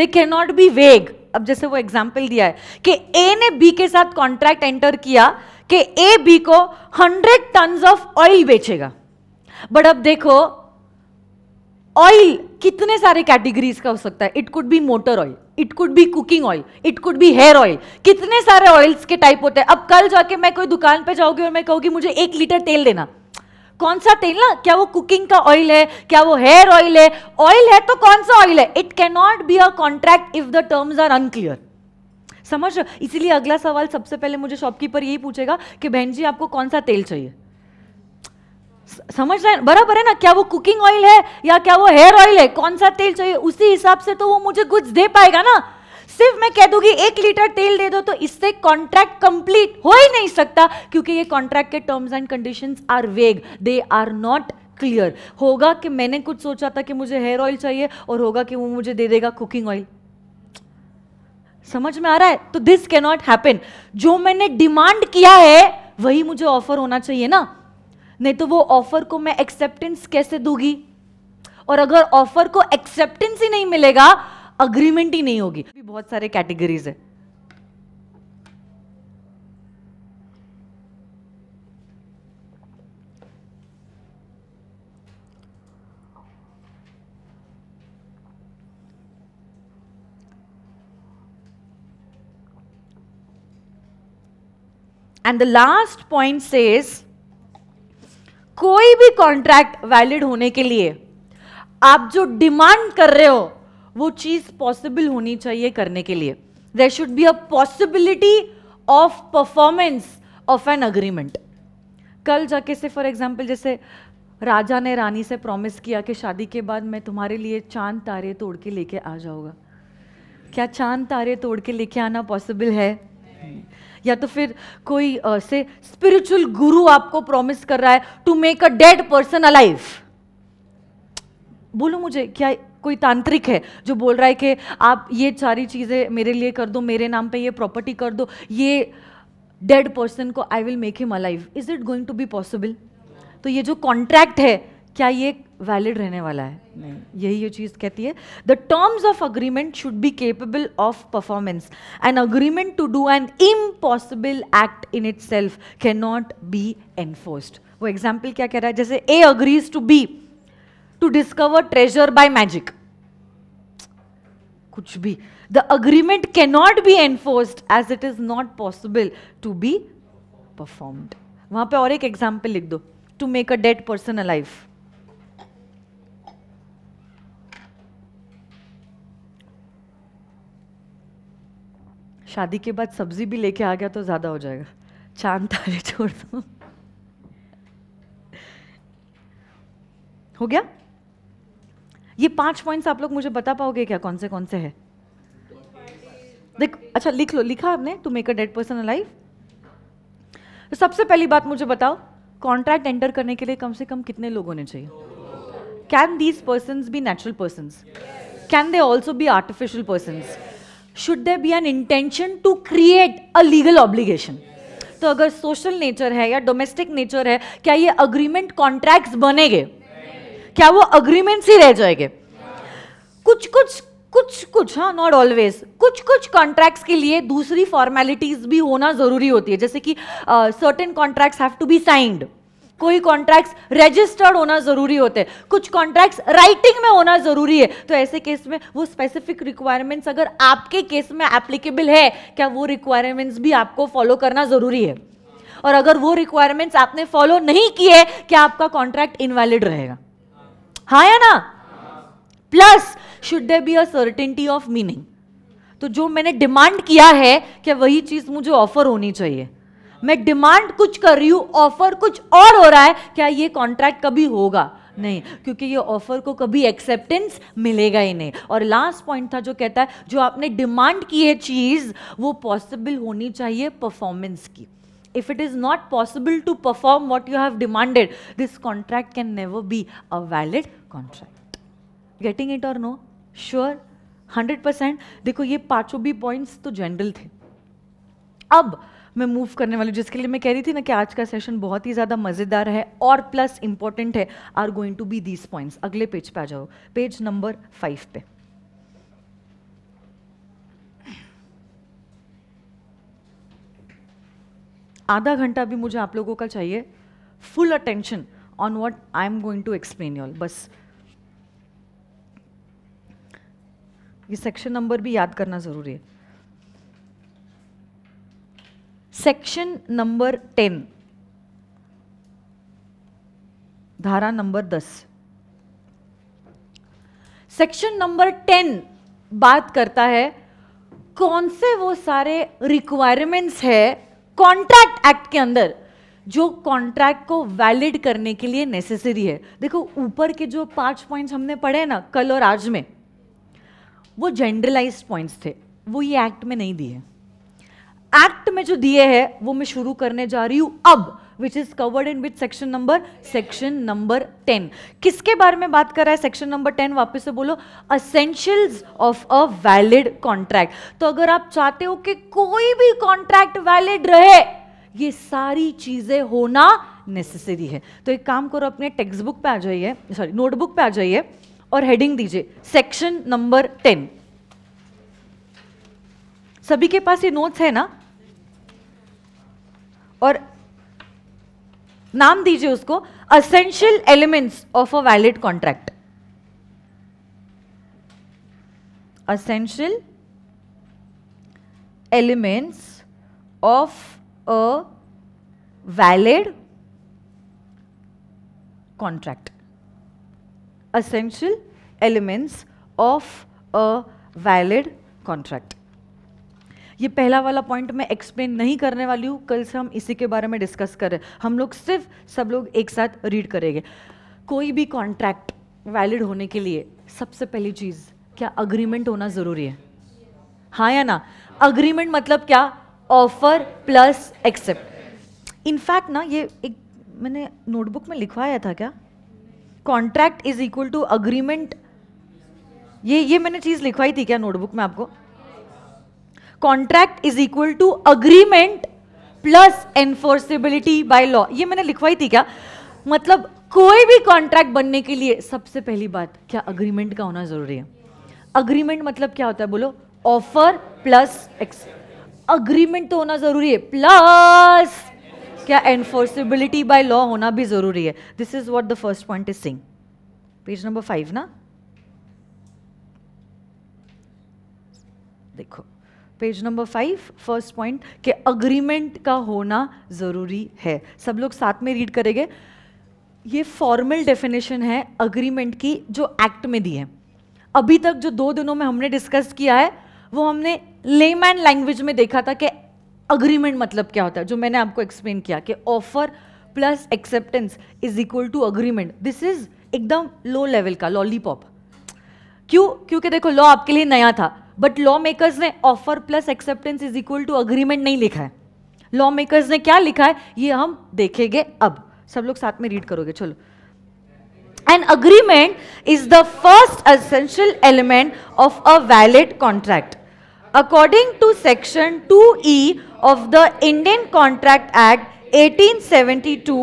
दे कैन नॉट बी वेग अब जैसे वो एग्जाम्पल दिया है कि ए ने बी के साथ कॉन्ट्रैक्ट एंटर किया कि ए बी को 100 टन ऑफ ऑयल बेचेगा बट अब देखो ऑयल कितने सारे कैटेगरीज का हो सकता है it could be motor oil it could be cooking oil it could be hair oil कितने सारे ऑयल्स के टाइप होते हैं अब कल जाके मैं कोई दुकान पे जाऊंगी और मैं कहूंगी मुझे एक लीटर तेल देना कौन सा तेल ना क्या वो कुकिंग का ऑयल है क्या वो हेयर ऑयल है ऑयल है तो कौन सा ऑयल है it can not be a contract if the terms are unclear समझ इसीलिए अगला सवाल सबसे पहले मुझे शॉपकीपर यही पूछेगा कि बहन जी आपको कौन सा तेल चाहिए समझ रहे हैं बराबर है ना क्या वो कुकिंग ऑयल है या क्या वो हेयर ऑयल है कौन सा तेल चाहिए उसी हिसाब से तो वो मुझे कुछ दे पाएगा ना सिर्फ मैं कह दूंगी एक लीटर तेल दे दो तो इससे कॉन्ट्रैक्ट कंप्लीट हो ही नहीं सकता क्योंकि ये कॉन्ट्रैक्ट के टर्म्स एंड कंडीशन आर वेग दे आर नॉट क्लियर होगा कि मैंने कुछ सोचा था कि मुझे हेयर ऑयल चाहिए और होगा कि वो मुझे दे देगा कुकिंग ऑयल समझ में आ रहा है तो दिस नॉट हैपन जो मैंने डिमांड किया है वही मुझे ऑफर होना चाहिए ना नहीं तो वो ऑफर को मैं एक्सेप्टेंस कैसे दूंगी और अगर ऑफर को एक्सेप्टेंस ही नहीं मिलेगा अग्रीमेंट ही नहीं होगी बहुत सारे कैटेगरीज है and the last point says कोई भी कॉन्ट्रैक्ट वैलिड होने के लिए आप जो डिमांड कर रहे हो वो चीज पॉसिबल होनी चाहिए करने के लिए there should be a possibility of performance of an agreement कल जाके से फॉर एग्जाम्पल जैसे राजा ने रानी से प्रॉमिस किया कि शादी के बाद मैं तुम्हारे लिए चांद तारे तोड़ के लेके आ जाऊंगा क्या चांद तारे तोड़ के लेके आना पॉसिबल है या तो फिर कोई से स्पिरिचुअल गुरु आपको प्रॉमिस कर रहा है to make a dead person alive बोलो मुझे क्या कोई तांत्रिक है जो बोल रहा है कि आप ये सारी चीज़ें मेरे लिए कर दो मेरे नाम पे ये प्रॉपर्टी कर दो ये डेड पर्सन को I will make him alive is it going to be possible तो ये जो कॉन्ट्रैक्ट है क्या ये वैलिड रहने वाला है नहीं यही ये चीज़ कहती है the terms of agreement should be capable of performance an agreement to do an impossible act in itself can not be enforced वो एग्जाम्पल क्या कह रहा है जैसे A agrees to be to discover treasure by magic कुछ भी the agreement can not be enforced as it is not possible to be performed वहां पे और एक एग्जाम्पल लिख दो to make a dead person a life शादी के बाद सब्जी भी लेके आ गया तो ज़्यादा हो जाएगा चांद तारे छोड़ दो हो गया ये पांच पॉइंट्स आप लोग मुझे बता पाओगे क्या कौन से कौन से है देख अच्छा लिख लो लिखा आपने to make a dead person alive तो सबसे पहली बात मुझे बताओ कॉन्ट्रैक्ट एंटर करने के लिए कम से कम कितने लोग होने चाहिए can these person be natural person can they also be artificial person should they be an intention to create a legal obligation तो अगर सोशल नेचर है या डोमेस्टिक नेचर है क्या ये अग्रीमेंट कॉन्ट्रैक्ट बनेंगे क्या वो अग्रीमेंट्स ही रह जाएंगे कुछ कुछ कुछ कुछ हाँ नॉट ऑलवेज कुछ कुछ कॉन्ट्रैक्ट्स के लिए दूसरी फॉर्मेलिटीज भी होना जरूरी होती है जैसे कि certain contracts have to be signed कोई कॉन्ट्रैक्ट्स रजिस्टर्ड होना जरूरी होते हैं कुछ कॉन्ट्रैक्ट्स राइटिंग में होना जरूरी है तो ऐसे केस में वो स्पेसिफिक रिक्वायरमेंट्स अगर आपके केस में एप्लीकेबल है क्या वो रिक्वायरमेंट्स भी आपको फॉलो करना जरूरी है और अगर वो रिक्वायरमेंट्स आपने फॉलो नहीं किए क्या आपका कॉन्ट्रैक्ट इनवैलिड रहेगा हाँ या ना plus should they be a certainty of meaning तो जो मैंने डिमांड किया है क्या वही चीज मुझे ऑफर होनी चाहिए मैं डिमांड कुछ कर रही हूं ऑफर कुछ और हो रहा है क्या ये कॉन्ट्रैक्ट कभी होगा नहीं क्योंकि ये ऑफर को कभी एक्सेप्टेंस मिलेगा ही नहीं और लास्ट पॉइंट था जो कहता है जो आपने डिमांड की है चीज़ वो पॉसिबल होनी चाहिए परफॉर्मेंस की it is not possible to perform what you have demanded this contract can never be a valid contract getting it or no sure hundred percent देखो ये पांचों भी पॉइंट्स तो जनरल थे अब मैं मूव करने वाली हूँ जिसके लिए मैं कह रही थी ना कि आज का सेशन बहुत ही ज़्यादा मज़ेदार है और प्लस इंपॉर्टेंट है are going to be these points अगले पेज पे आ जाओ पेज नंबर फाइव पे आधा घंटा भी मुझे आप लोगों का चाहिए full attention on what I am going to explain you'll बस ये सेक्शन नंबर भी याद करना ज़रूरी है सेक्शन नंबर टेन धारा नंबर दस सेक्शन नंबर टेन बात करता है कौन से वो सारे रिक्वायरमेंट्स है कॉन्ट्रैक्ट एक्ट के अंदर जो कॉन्ट्रैक्ट को वैलिड करने के लिए नेसेसरी है देखो ऊपर के जो पांच पॉइंट्स हमने पढ़े ना कल और आज में वो जनरलाइज्ड पॉइंट्स थे वो ये एक्ट में नहीं दिए एक्ट में जो दिए हैं वो मैं शुरू करने जा रही हूं अब which is covered in which section number section number ten किसके बारे में बात कर रहा है सेक्शन नंबर टेन वापस से बोलो essentials of a valid contract तो अगर आप चाहते हो कि कोई भी कॉन्ट्रैक्ट वैलिड रहे ये सारी चीजें होना नेसेसरी है तो एक काम करो अपने टेक्स्ट बुक पे आ जाइए सॉरी नोटबुक पे आ जाइए और हेडिंग दीजिए सेक्शन नंबर टेन सभी के पास ये नोट्स है ना और नाम दीजिए उसको essential elements of a valid contract essential elements of a valid contract essential elements of a valid contract ये पहला वाला पॉइंट मैं एक्सप्लेन नहीं करने वाली हूँ कल से हम इसी के बारे में डिस्कस कर रहे हैं हम लोग सिर्फ सब लोग एक साथ रीड करेंगे कोई भी कॉन्ट्रैक्ट वैलिड होने के लिए सबसे पहली चीज़ क्या अग्रीमेंट होना ज़रूरी है हाँ या ना अग्रीमेंट मतलब क्या ऑफर प्लस एक्सेप्ट इनफैक्ट ना ये एक मैंने नोटबुक में लिखवाया था क्या contract is equal to agreement ये ये मैंने चीज़ लिखवाई थी क्या नोटबुक में आपको contract is equal to agreement plus enforceability by law ये मैंने लिखवाई थी क्या मतलब कोई भी कॉन्ट्रैक्ट बनने के लिए सबसे पहली बात क्या अग्रीमेंट का होना जरूरी है अग्रीमेंट मतलब क्या होता है बोलो ऑफर प्लस एक्स अग्रीमेंट तो होना जरूरी है प्लस क्या एनफोर्सिबिलिटी बाय लॉ होना भी जरूरी है this is what the first point is सिंग पेज नंबर फाइव ना देखो page number five first point कि अग्रीमेंट का होना ज़रूरी है सब लोग साथ में रीड करेंगे ये फॉर्मल डेफिनेशन है अग्रीमेंट की जो एक्ट में दी है अभी तक जो दो दिनों में हमने डिस्कस किया है वो हमने लेमैन लैंग्वेज में देखा था कि अग्रीमेंट मतलब क्या होता है जो मैंने आपको एक्सप्लेन किया कि offer plus acceptance is equal to agreement this is एकदम लो लेवल का लॉलीपॉप क्यों क्योंकि देखो लॉ आपके लिए नया था बट लॉ मेकर्स ने offer plus acceptance is equal to agreement नहीं लिखा है लॉ मेकर्स ने क्या लिखा है ये हम देखेंगे अब सब लोग साथ में रीड करोगे चलो an agreement is the first essential element of a valid contract according to section two E of the Indian contract act eighteen seventy two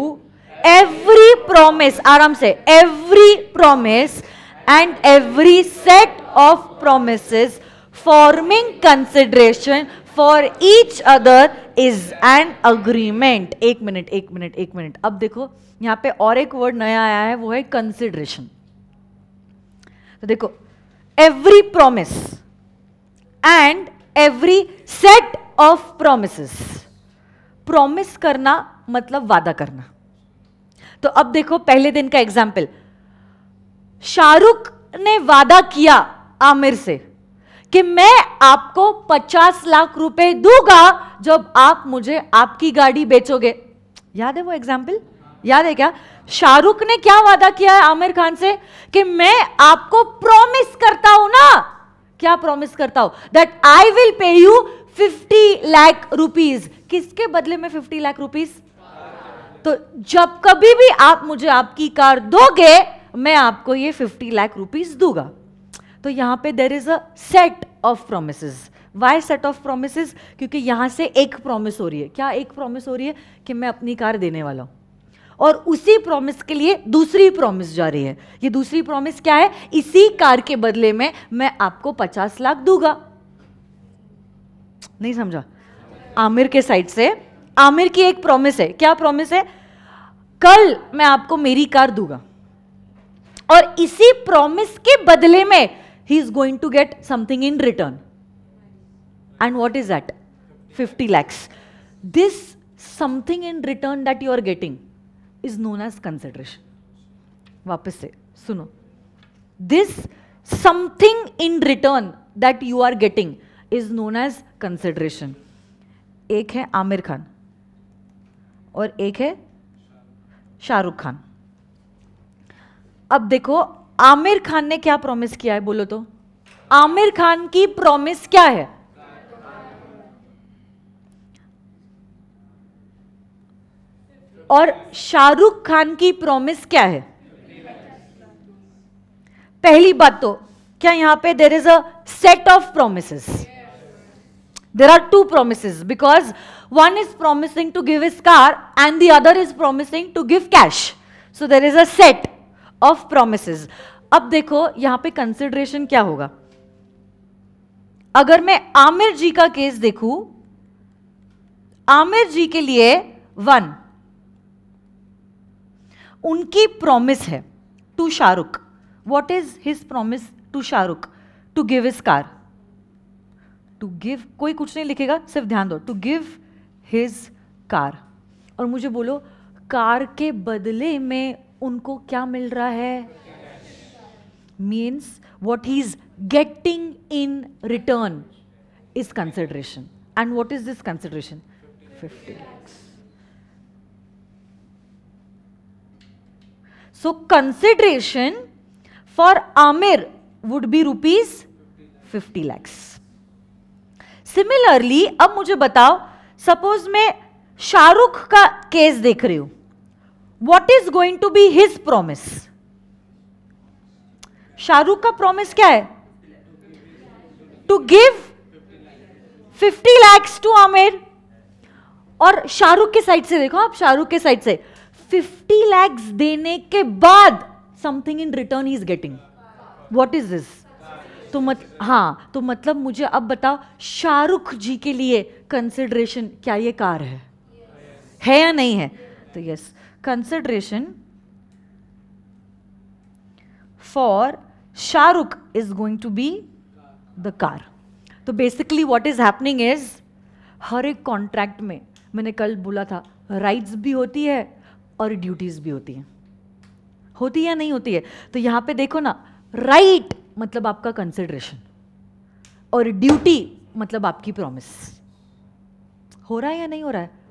every promise आराम से every promise and every set of promises forming consideration for each other is an agreement एक minute एक minute एक minute अब देखो यहां पे और एक वर्ड नया आया है वो है कंसिडरेशन तो देखो every promise and every set of promise promise करना मतलब वादा करना तो अब देखो पहले दिन का एग्जाम्पल शाहरुख ने वादा किया आमिर से कि मैं आपको 50 लाख रुपए दूंगा जब आप मुझे आपकी गाड़ी बेचोगे याद है वो एग्जाम्पल याद है क्या शाहरुख ने क्या वादा किया है आमिर खान से कि मैं आपको प्रॉमिस करता हूं ना क्या प्रॉमिस करता हूं that I will pay you 50 lakh rupees किसके बदले में 50 लाख रुपीस तो जब कभी भी आप मुझे आपकी कार दोगे मैं आपको ये 50 लाख रुपीस दूंगा तो यहाँ पे there is a set of promise why set of promise क्योंकि यहाँ से एक प्रोमिस हो रही है क्या एक प्रोमिस हो रही है कि मैं अपनी कार देने वाला हूँ और उसी प्रॉमिस के लिए दूसरी प्रॉमिस जा रही है ये दूसरी प्रॉमिस क्या है इसी कार के बदले में मैं आपको पचास लाख दूंगा नहीं समझा आमिर के साइड से आमिर की एक प्रॉमिस है क्या प्रॉमिस है कल मैं आपको मेरी कार दूंगा और इसी प्रॉमिस के बदले में he is going to get something in return. And what is that? 50 lakhs. This something in return that you are getting is known as consideration. वापस से सुनो this something in return that you are getting is known as consideration एक है आमिर खान और एक है शाहरुख खान अब देखो आमिर खान ने क्या प्रॉमिस किया है बोलो तो आमिर खान की प्रॉमिस क्या है और शाहरुख खान की प्रॉमिस क्या है पहली बात तो क्या यहां पे there is a set of promise there are two promise because one is promising to give his car and the other is promising to give cash so there is a set of promise अब देखो यहां पे consideration क्या होगा अगर मैं आमिर जी का case देखू आमिर जी के लिए वन उनकी प्रॉमिस है to Shahrukh what is his promise to Shahrukh to give his car to give कोई कुछ नहीं लिखेगा सिर्फ ध्यान दो टू गिव हिज कार और मुझे बोलो कार के बदले में उनको क्या मिल रहा है means what he is getting in return is consideration and what is this consideration fifty lakhs consideration for Aamir would be rupees fifty lakhs similarly अब मुझे बताओ सपोज मैं शाहरुख का केस देख रही हूं what is going to be his promise Shahrukh का promise क्या है to give fifty lakhs to Aamir और शाहरुख के साइड से देखो आप शाहरुख के साइड से फिफ्टी लैक्स देने के बाद something in return is getting what is this तो मत हाँ तो मतलब मुझे अब बताओ शाहरुख जी के लिए कंसिडरेशन क्या ये कार है yes. है या नहीं है तो yes. तो yes consideration for Shahrukh is going to be the car. तो basically what is happening is हर एक कॉन्ट्रैक्ट में मैंने कल बोला था राइट्स भी होती है और ड्यूटीज़ भी होती हैं होती है या नहीं होती है तो यहां पे देखो ना राइट मतलब आपका कंसिडरेशन और ड्यूटी मतलब आपकी प्रॉमिस हो रहा है या नहीं हो रहा है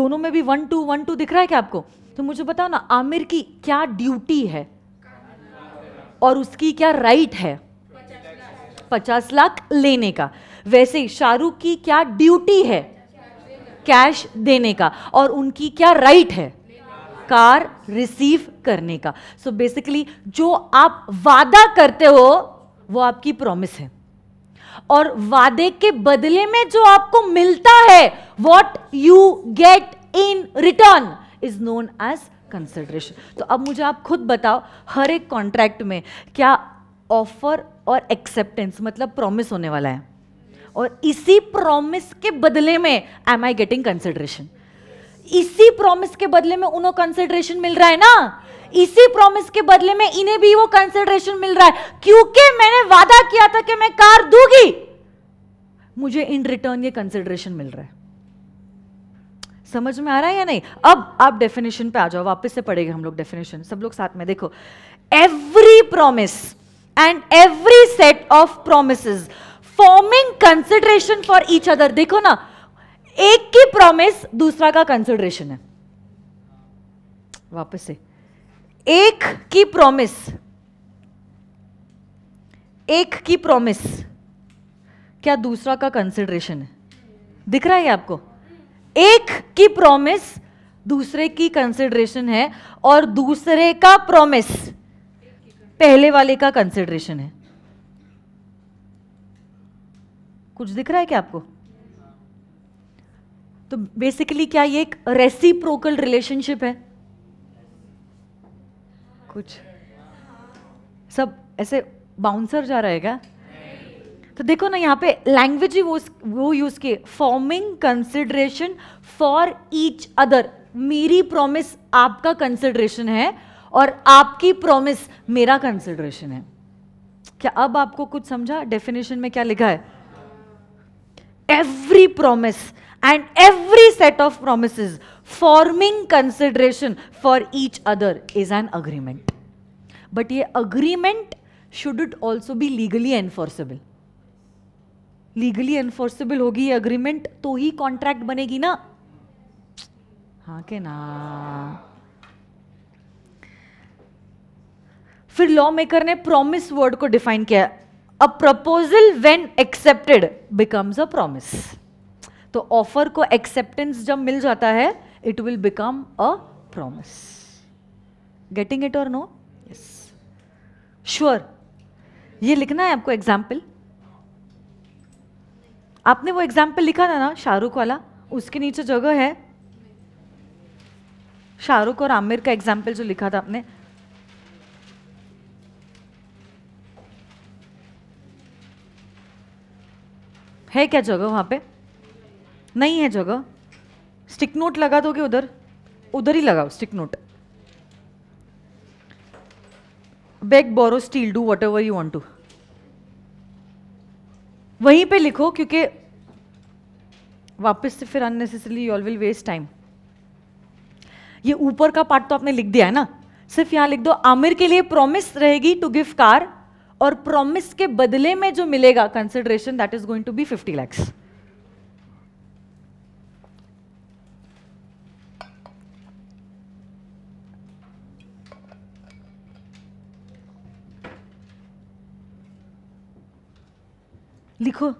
दोनों में भी वन टू वन टू दिख रहा है क्या आपको तो मुझे बताओ ना आमिर की क्या ड्यूटी है और उसकी क्या राइट है पचास लाख लेने का वैसे शाहरुख की क्या ड्यूटी है कैश देने का और उनकी क्या राइट है कार रिसीव करने का सो so बेसिकली जो आप वादा करते हो वो आपकी प्रॉमिस है और वादे के बदले में जो आपको मिलता है what you get in return is known as consideration तो अब मुझे आप खुद बताओ हर एक कॉन्ट्रैक्ट में क्या ऑफर और एक्सेप्टेंस मतलब प्रॉमिस होने वाला है और इसी प्रॉमिस के बदले में एम आई गेटिंग कंसिडरेशन इसी प्रॉमिस के बदले में उन्हें कंसिडरेशन मिल रहा है ना इसी प्रॉमिस के बदले में इन्हें भी वो कंसिडरेशन मिल रहा है क्योंकि मैंने वादा किया था कि मैं कार दूंगी मुझे इन रिटर्न ये कंसिडरेशन मिल रहा है समझ में आ रहा है या नहीं अब आप डेफिनेशन पे आ जाओ वापस से पढ़ेंगे हम लोग डेफिनेशन सब लोग साथ में देखो every promise and every set of promise forming consideration for each other देखो ना एक की प्रोमिस दूसरा का कंसिडरेशन है वापस से एक की प्रोमिस एक की प्रोमिस क्या दूसरा का कंसिडरेशन है दिख रहा है आपको एक की प्रॉमिस दूसरे की कंसिडरेशन है और दूसरे का प्रॉमिस पहले वाले का कंसिडरेशन है कुछ दिख रहा है क्या आपको तो बेसिकली क्या ये एक रेसिप्रोकल रिलेशनशिप है कुछ सब ऐसे बाउंसर जा रहेगा तो देखो ना यहाँ पे लैंग्वेज ही वो वो यूज़ किए forming consideration for each other मेरी प्रॉमिस आपका कंसिडरेशन है और आपकी प्रॉमिस मेरा कंसिडरेशन है क्या अब आपको कुछ समझा डेफिनेशन में क्या लिखा है every promise and every set of promise forming consideration for each other is an agreement but ये agreement should it also be legally enforceable legally enforceable होगी ये अग्रीमेंट तो ही कॉन्ट्रैक्ट बनेगी ना हाँ के ना फिर लॉ मेकर ने प्रॉमिस वर्ड को डिफाइन किया a proposal when accepted becomes a promise तो ऑफर को एक्सेप्टेंस जब मिल जाता है it will become a promise getting it or no yes sure ये लिखना है आपको एग्जाम्पल आपने वो एग्जाम्पल लिखा था ना शाहरुख वाला उसके नीचे जगह है शाहरुख और आमिर का एग्जाम्पल जो लिखा था आपने है क्या जगह वहां पे नहीं है जगह स्टिक नोट लगा दोगे उधर उधर ही लगाओ stick note beg borrow steal do whatever you want to वहीं पे लिखो क्योंकि वापस से फिर unnecessarily you all will waste time ये ऊपर का पार्ट तो आपने लिख दिया है ना सिर्फ यहां लिख दो आमिर के लिए प्रॉमिस रहेगी टू गिव कार और प्रॉमिस के बदले में जो मिलेगा consideration that is going to be fifty lakhs लिखो ना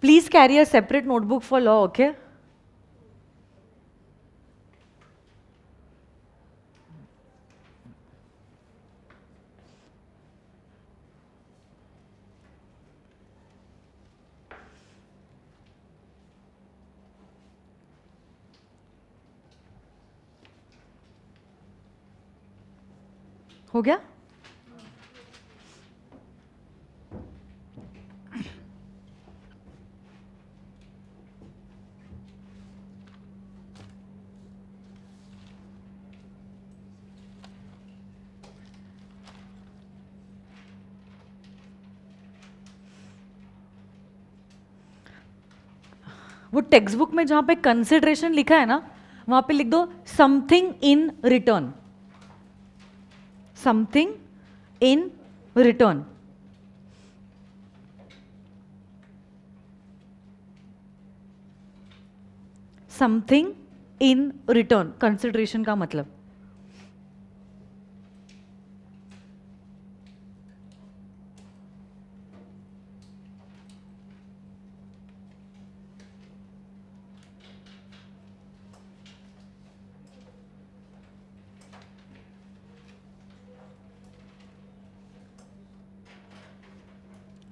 please carry a separate notebook for law okay हो गया वो टेक्स्ट बुक में जहां पे कंसिडरेशन लिखा है ना वहां पे लिख दो something in return something in return. Something in return consideration का मतलब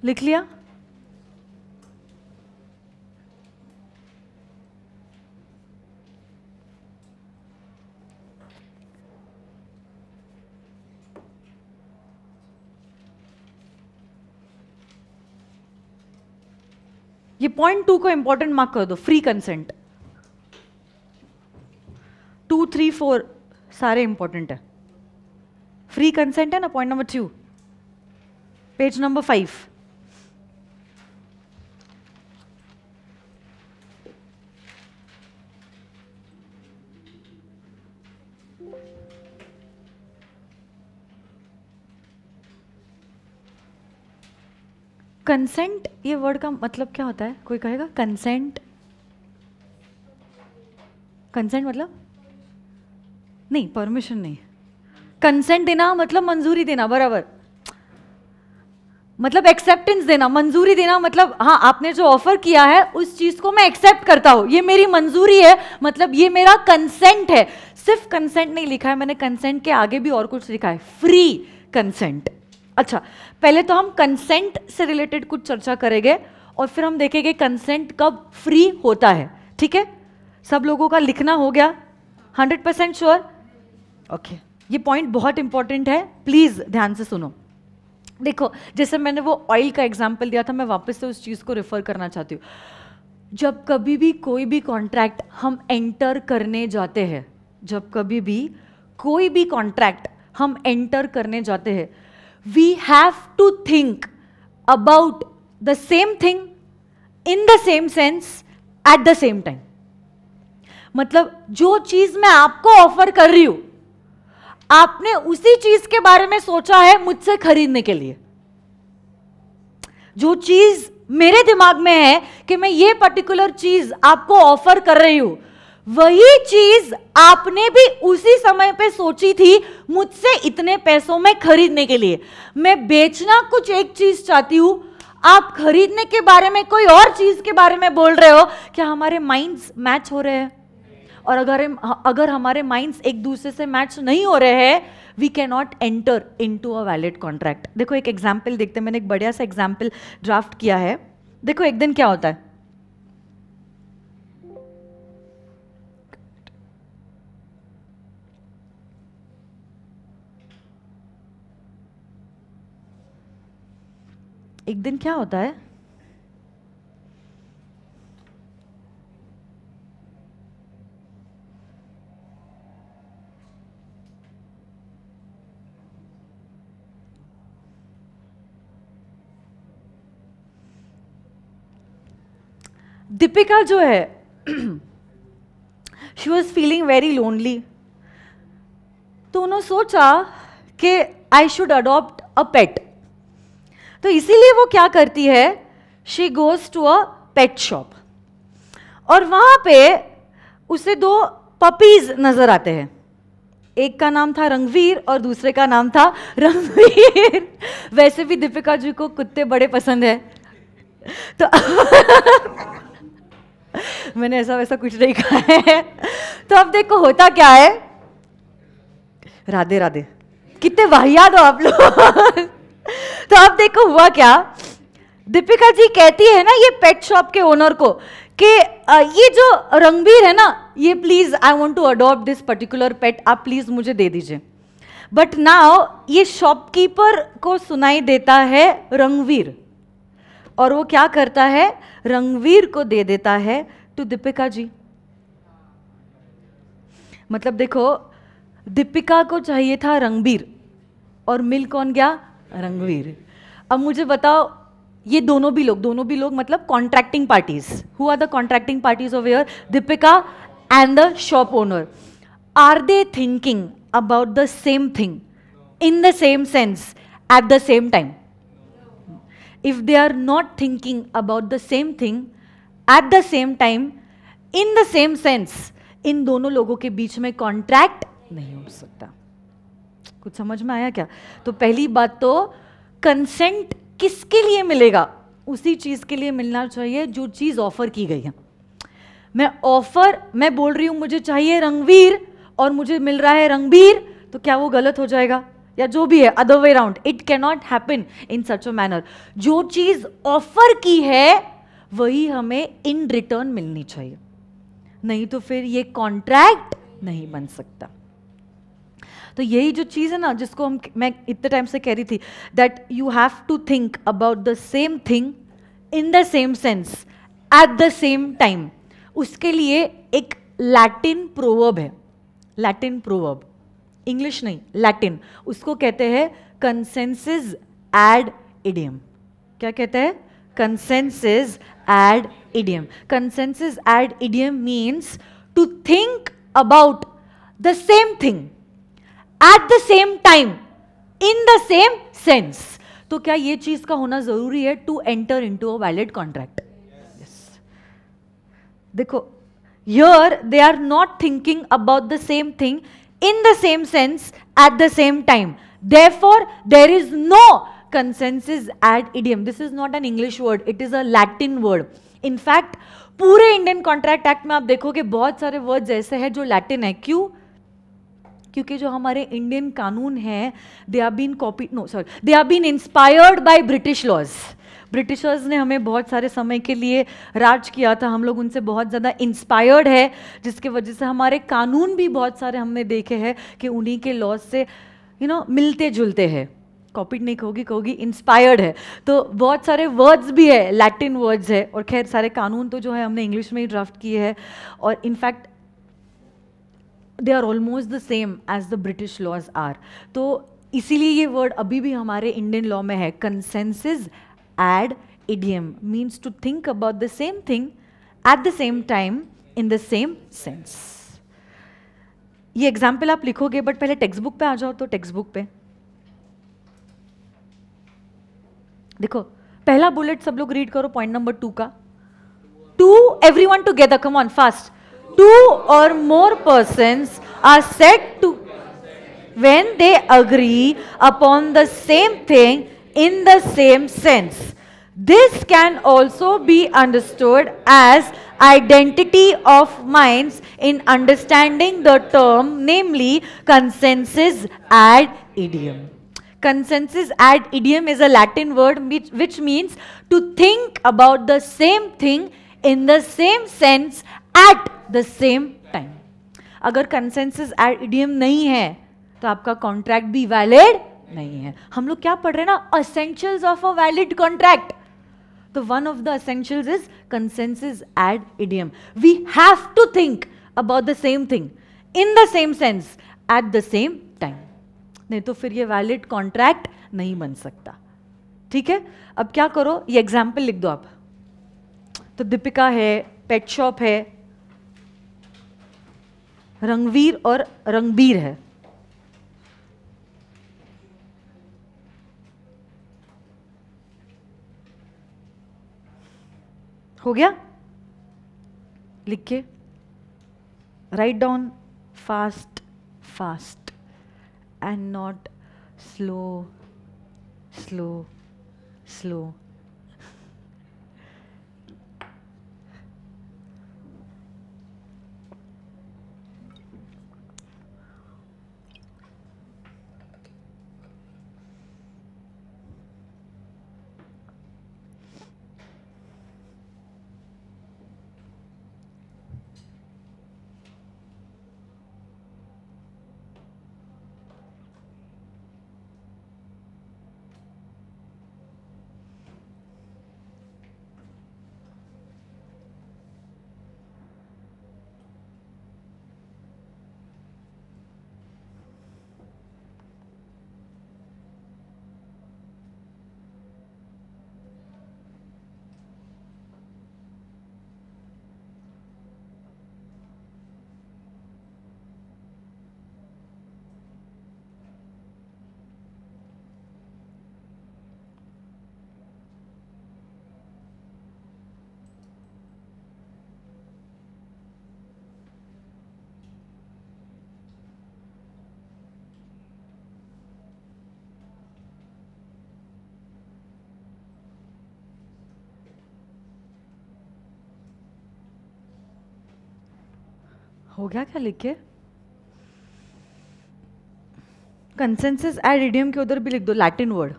लिख लिया ये पॉइंट टू को इंपॉर्टेंट मार्क कर दो free consent two three four सारे इंपॉर्टेंट है फ्री कंसेंट है ना point number two page number five consent ये वर्ड का मतलब क्या होता है कोई कहेगा कंसेंट कंसेंट मतलब नहीं परमिशन नहीं कंसेंट देना मतलब मंजूरी देना बराबर मतलब एक्सेप्टेंस देना मंजूरी देना मतलब हाँ आपने जो ऑफर किया है उस चीज को मैं एक्सेप्ट करता हूं ये मेरी मंजूरी है मतलब ये मेरा कंसेंट है सिर्फ कंसेंट नहीं लिखा है मैंने कंसेंट के आगे भी और कुछ लिखा है फ्री कंसेंट अच्छा पहले तो हम कंसेंट से रिलेटेड कुछ चर्चा करेंगे और फिर हम देखेंगे कंसेंट कब फ्री होता है ठीक है सब लोगों का लिखना हो गया हंड्रेड परसेंट श्योर ओके ये पॉइंट बहुत इंपॉर्टेंट है प्लीज़ ध्यान से सुनो देखो जैसे मैंने वो ऑयल का एग्जाम्पल दिया था मैं वापस से उस चीज़ को रेफ़र करना चाहती हूँ जब कभी भी कोई भी कॉन्ट्रैक्ट हम एंटर करने जाते हैं जब कभी भी कोई भी कॉन्ट्रैक्ट हम एंटर करने जाते हैं we have to think about the same thing in the same sense at the same time मतलब जो चीज मैं आपको ऑफर कर रही हूं आपने उसी चीज के बारे में सोचा है मुझसे खरीदने के लिए जो चीज मेरे दिमाग में है कि मैं ये पर्टिकुलर चीज आपको ऑफर कर रही हूं वही चीज आपने भी उसी समय पे सोची थी मुझसे इतने पैसों में खरीदने के लिए मैं बेचना कुछ एक चीज चाहती हूं आप खरीदने के बारे में कोई और चीज के बारे में बोल रहे हो क्या हमारे माइंड्स मैच हो रहे हैं और अगर अगर हमारे माइंड्स एक दूसरे से मैच नहीं हो रहे हैं we can not enter into a valid contract देखो एक एग्जाम्पल देखते मैंने एक बढ़िया सा एग्जाम्पल ड्राफ्ट किया है देखो एक दिन क्या होता है एक दिन क्या होता है दीपिका जो है she was feeling very lonely तो उन्होंने सोचा कि आई शुड अडॉप्ट अ पेट तो इसीलिए वो क्या करती है she goes to a pet shop और वहां पे उसे दो पपीज नज़र आते हैं एक का नाम था रंगवीर और दूसरे का नाम था रंगवीर वैसे भी दीपिका जी को कुत्ते बड़े पसंद है तो (laughs) मैंने ऐसा वैसा कुछ नहीं कहा है तो अब देखो होता क्या है राधे राधे कितने वाहियात हो आप लोग तो अब देखो हुआ क्या दीपिका जी कहती है ना ये पेट शॉप के ओनर को कि ये जो रंगबीर है ना ये please I want to adopt this particular pet आप प्लीज मुझे दे दीजिए बट नाउ ये शॉपकीपर को सुनाई देता है रंगवीर और वो क्या करता है रंगवीर को दे देता है टू दीपिका जी मतलब देखो दीपिका को चाहिए था रंगबीर और मिल कौन गया रंगवीर अब मुझे बताओ ये दोनों भी लोग दोनों भी लोग मतलब contracting parties who are the contracting parties of your Deepika and the shop owner are they thinking about the same thing in the same sense at the same time if they are not thinking about the same thing at the same time in the same sense इन दोनों लोगों के बीच में contract नहीं हो सकता कुछ समझ में आया क्या तो पहली बात तो कंसेंट किसके लिए मिलेगा उसी चीज़ के लिए मिलना चाहिए जो चीज़ ऑफ़र की गई है मैं ऑफ़र मैं बोल रही हूँ मुझे चाहिए रंगवीर और मुझे मिल रहा है रंगबीर तो क्या वो गलत हो जाएगा या जो भी है other way round it cannot happen in such a manner जो चीज़ ऑफ़र की है वही हमें इन रिटर्न मिलनी चाहिए नहीं तो फिर ये कॉन्ट्रैक्ट नहीं बन सकता तो यही जो चीज़ है ना जिसको हम मैं इतने टाइम से कह रही थी that you have to think about the same thing in the same sense at the same time उसके लिए एक लैटिन प्रोवर्ब है लैटिन प्रोवर्ब इंग्लिश नहीं लैटिन उसको कहते हैं कंसेंसिस एड इडियम क्या कहते हैं consensus ad idem consensus ad idem means to think about the same thing at the same time in the same sense तो क्या ये चीज का होना जरूरी है to enter into a valid contract देखो यर they are not thinking about the same thing in the same sense at the same time therefore there is no ad ad idem this is not an English word it is a Latin word in fact पूरे Indian contract act में आप देखोगे बहुत सारे words ऐसे हैं जो Latin है क्यों क्योंकि जो हमारे इंडियन कानून हैं they are been copy no sorry they are been inspired by British laws Britishers ने हमें बहुत सारे समय के लिए राज किया था हम लोग उनसे बहुत ज़्यादा इंस्पायर्ड है जिसके वजह से हमारे कानून भी बहुत सारे हमने देखे हैं कि उन्हीं के लॉज से यू you नो know, मिलते जुलते हैं कॉपीड नहीं कहोगी कहोगी इंस्पायर्ड है तो बहुत सारे वर्ड्स भी है लैटिन वर्ड्स है और खैर सारे कानून तो जो है हमने इंग्लिश में ही ड्राफ्ट किए हैं और in fact they are almost the same as the British laws are तो इसीलिए ये वर्ड अभी भी हमारे इंडियन लॉ में है consensus ad idem means to think about the same thing at the same time in the same sense ये example आप लिखोगे बट पहले टेक्स्ट बुक पे आ जाओ तो टेक्स्ट बुक पे देखो पहला बुलेट सब लोग रीड करो पॉइंट नंबर टू का to everyone together come on fast two or more persons are said to when they agree upon the same thing in the same sense. This can also be understood as identity of minds in understanding the term, namely consensus ad idiom. Consensus ad idiom is a Latin word which, which means to think about the same thing in the same sense at the same time अगर consensus idem नहीं है तो आपका contract भी valid नहीं है हम लोग क्या पढ़ रहे हैं ना essentials of a valid contract तो one of the essentials is consensus ad idem we have to think about the same thing in the same sense at the same time नहीं तो फिर ये वैलिड कॉन्ट्रैक्ट नहीं बन सकता ठीक है अब क्या करो ये एग्जाम्पल लिख दो आप तो दीपिका है पेट शॉप है रंगवीर और रंगबीर है हो गया लिख के write down fast fast and not slow slow slow हो गया क्या लिख के कंसेंसस एड इडियम के उधर भी लिख दो लैटिन वर्ड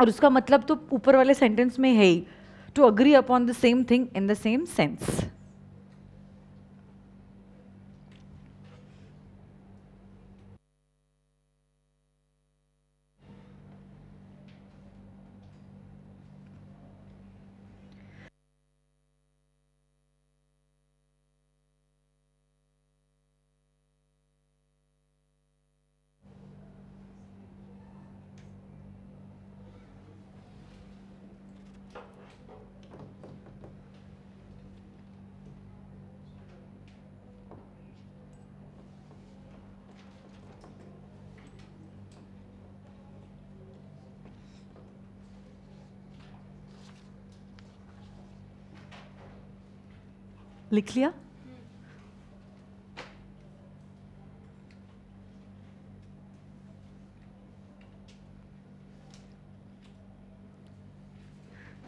और उसका मतलब तो ऊपर वाले सेंटेंस में है ही to agree upon the same thing in the same sense लिख लिया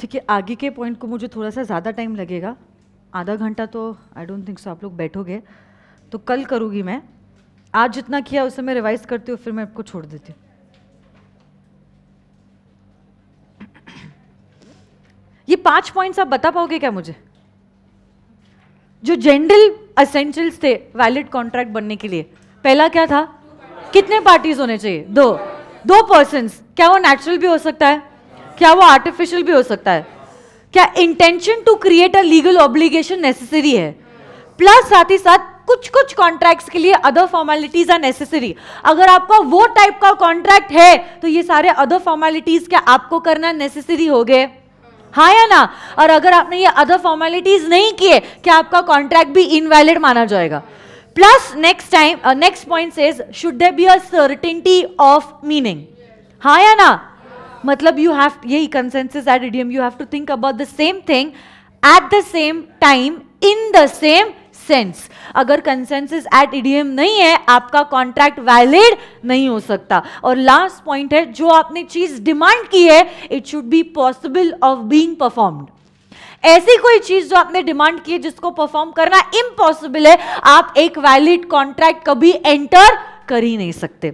ठीक है आगे के पॉइंट को मुझे थोड़ा सा ज़्यादा टाइम लगेगा आधा घंटा तो आई डोंट थिंक सो आप लोग बैठोगे तो कल करूँगी मैं आज जितना किया उसे मैं रिवाइज करती हूँ फिर मैं आपको छोड़ देती हूँ ये पांच पॉइंट्स आप बता पाओगे क्या मुझे जो जनरल असेंशियल्स थे वैलिड कॉन्ट्रैक्ट बनने के लिए पहला क्या था कितने पार्टीज होने चाहिए दो दो पर्सन क्या वो नेचुरल भी हो सकता है क्या वो आर्टिफिशियल भी हो सकता है क्या intention to create a legal obligation necessary है प्लस साथ ही साथ कुछ कुछ कॉन्ट्रैक्ट्स के लिए अदर फॉर्मेलिटीज आर नेसेसरी अगर आपका वो टाइप का कॉन्ट्रैक्ट है तो ये सारे अदर फॉर्मेलिटीज क्या आपको करना नेसेसरी हो गए हाँ या ना और अगर आपने ये अदर फॉर्मेलिटीज नहीं किए कि आपका कॉन्ट्रैक्ट भी इनवैलिड माना जाएगा plus next time next point is should they be a certainty of meaning हाँ या ना मतलब यू हैव यही consensus ad idem you have to think about the same thing at the same time in the same sense अगर consensus ad idem नहीं है आपका contract valid नहीं हो सकता और लास्ट पॉइंट है जो आपने चीज डिमांड की है it should be possible of being performed ऐसी कोई चीज जो आपने डिमांड की है जिसको परफॉर्म करना इम्पॉसिबल है आप एक वैलिड कॉन्ट्रैक्ट कभी एंटर कर ही नहीं सकते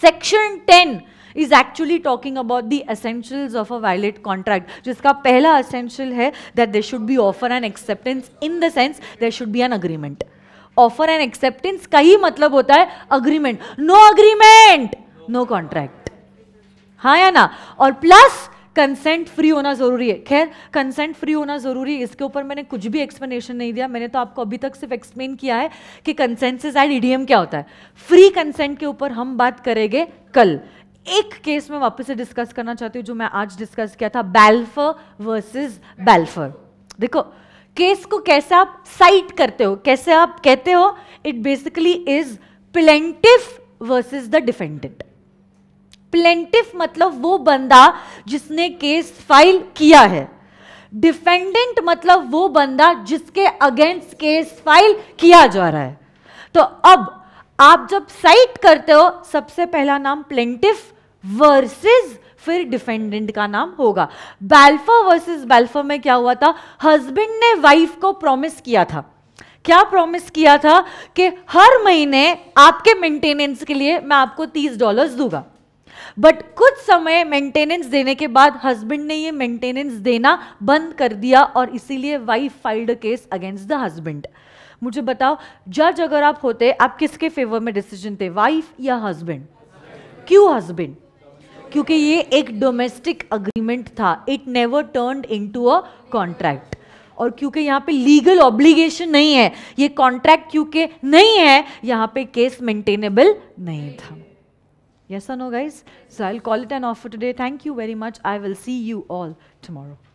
section ten is actually talking about the essentials of a valid contract जिसका पहला असेंशियल है that they should be offer and acceptance in the sense there should be an agreement offer and acceptance का ही मतलब होता है agreement no agreement no contract हाँ या ना और प्लस कंसेंट फ्री होना जरूरी है खैर कंसेंट फ्री होना जरूरी है इसके ऊपर मैंने कुछ भी एक्सप्लेनेशन नहीं दिया मैंने तो आपको अभी तक सिर्फ एक्सप्लेन किया है कि कंसेंट से ईडीएम क्या होता है फ्री कंसेंट के ऊपर हम बात करेंगे कल एक केस में वापस से डिस्कस करना चाहती हूँ जो मैं आज डिस्कस किया था बैल्फर वर्सेस बैल्फर देखो केस को कैसे आप साइट करते हो कैसे आप कहते हो it basically is plaintiff versus the defendant plaintiff मतलब वो बंदा जिसने केस फाइल किया है डिफेंडेंट मतलब वो बंदा जिसके अगेंस्ट केस फाइल किया जा रहा है तो अब आप जब साइट करते हो सबसे पहला नाम प्लेंटिफ वर्सेस फिर डिफेंडेंट का नाम होगा बैल्फा वर्सेस बेल्फा में क्या हुआ था हस्बैंड ने वाइफ को प्रॉमिस किया था क्या प्रॉमिस किया था कि हर महीने आपके मेंटेनेंस के लिए मैं आपको तीस डॉलर दूंगा बट कुछ समय मेंटेनेंस देने के बाद हस्बैंड ने ये मेंटेनेंस देना बंद कर दिया और इसीलिए wife filed case against the husband मुझे बताओ जज अगर आप होते आप किसके फेवर में डिसीजन थे वाइफ या हस्बैंड क्यों हस्बैंड क्योंकि ये एक डोमेस्टिक अग्रीमेंट था it never turn into a contract और क्योंकि यहाँ पे लीगल ऑब्लिगेशन नहीं है ये कॉन्ट्रैक्ट क्योंकि नहीं है यहाँ पे केस मेंटेनेबल नहीं था yes you know guys so I call it an offer offer thank you very much I will see you all tomorrow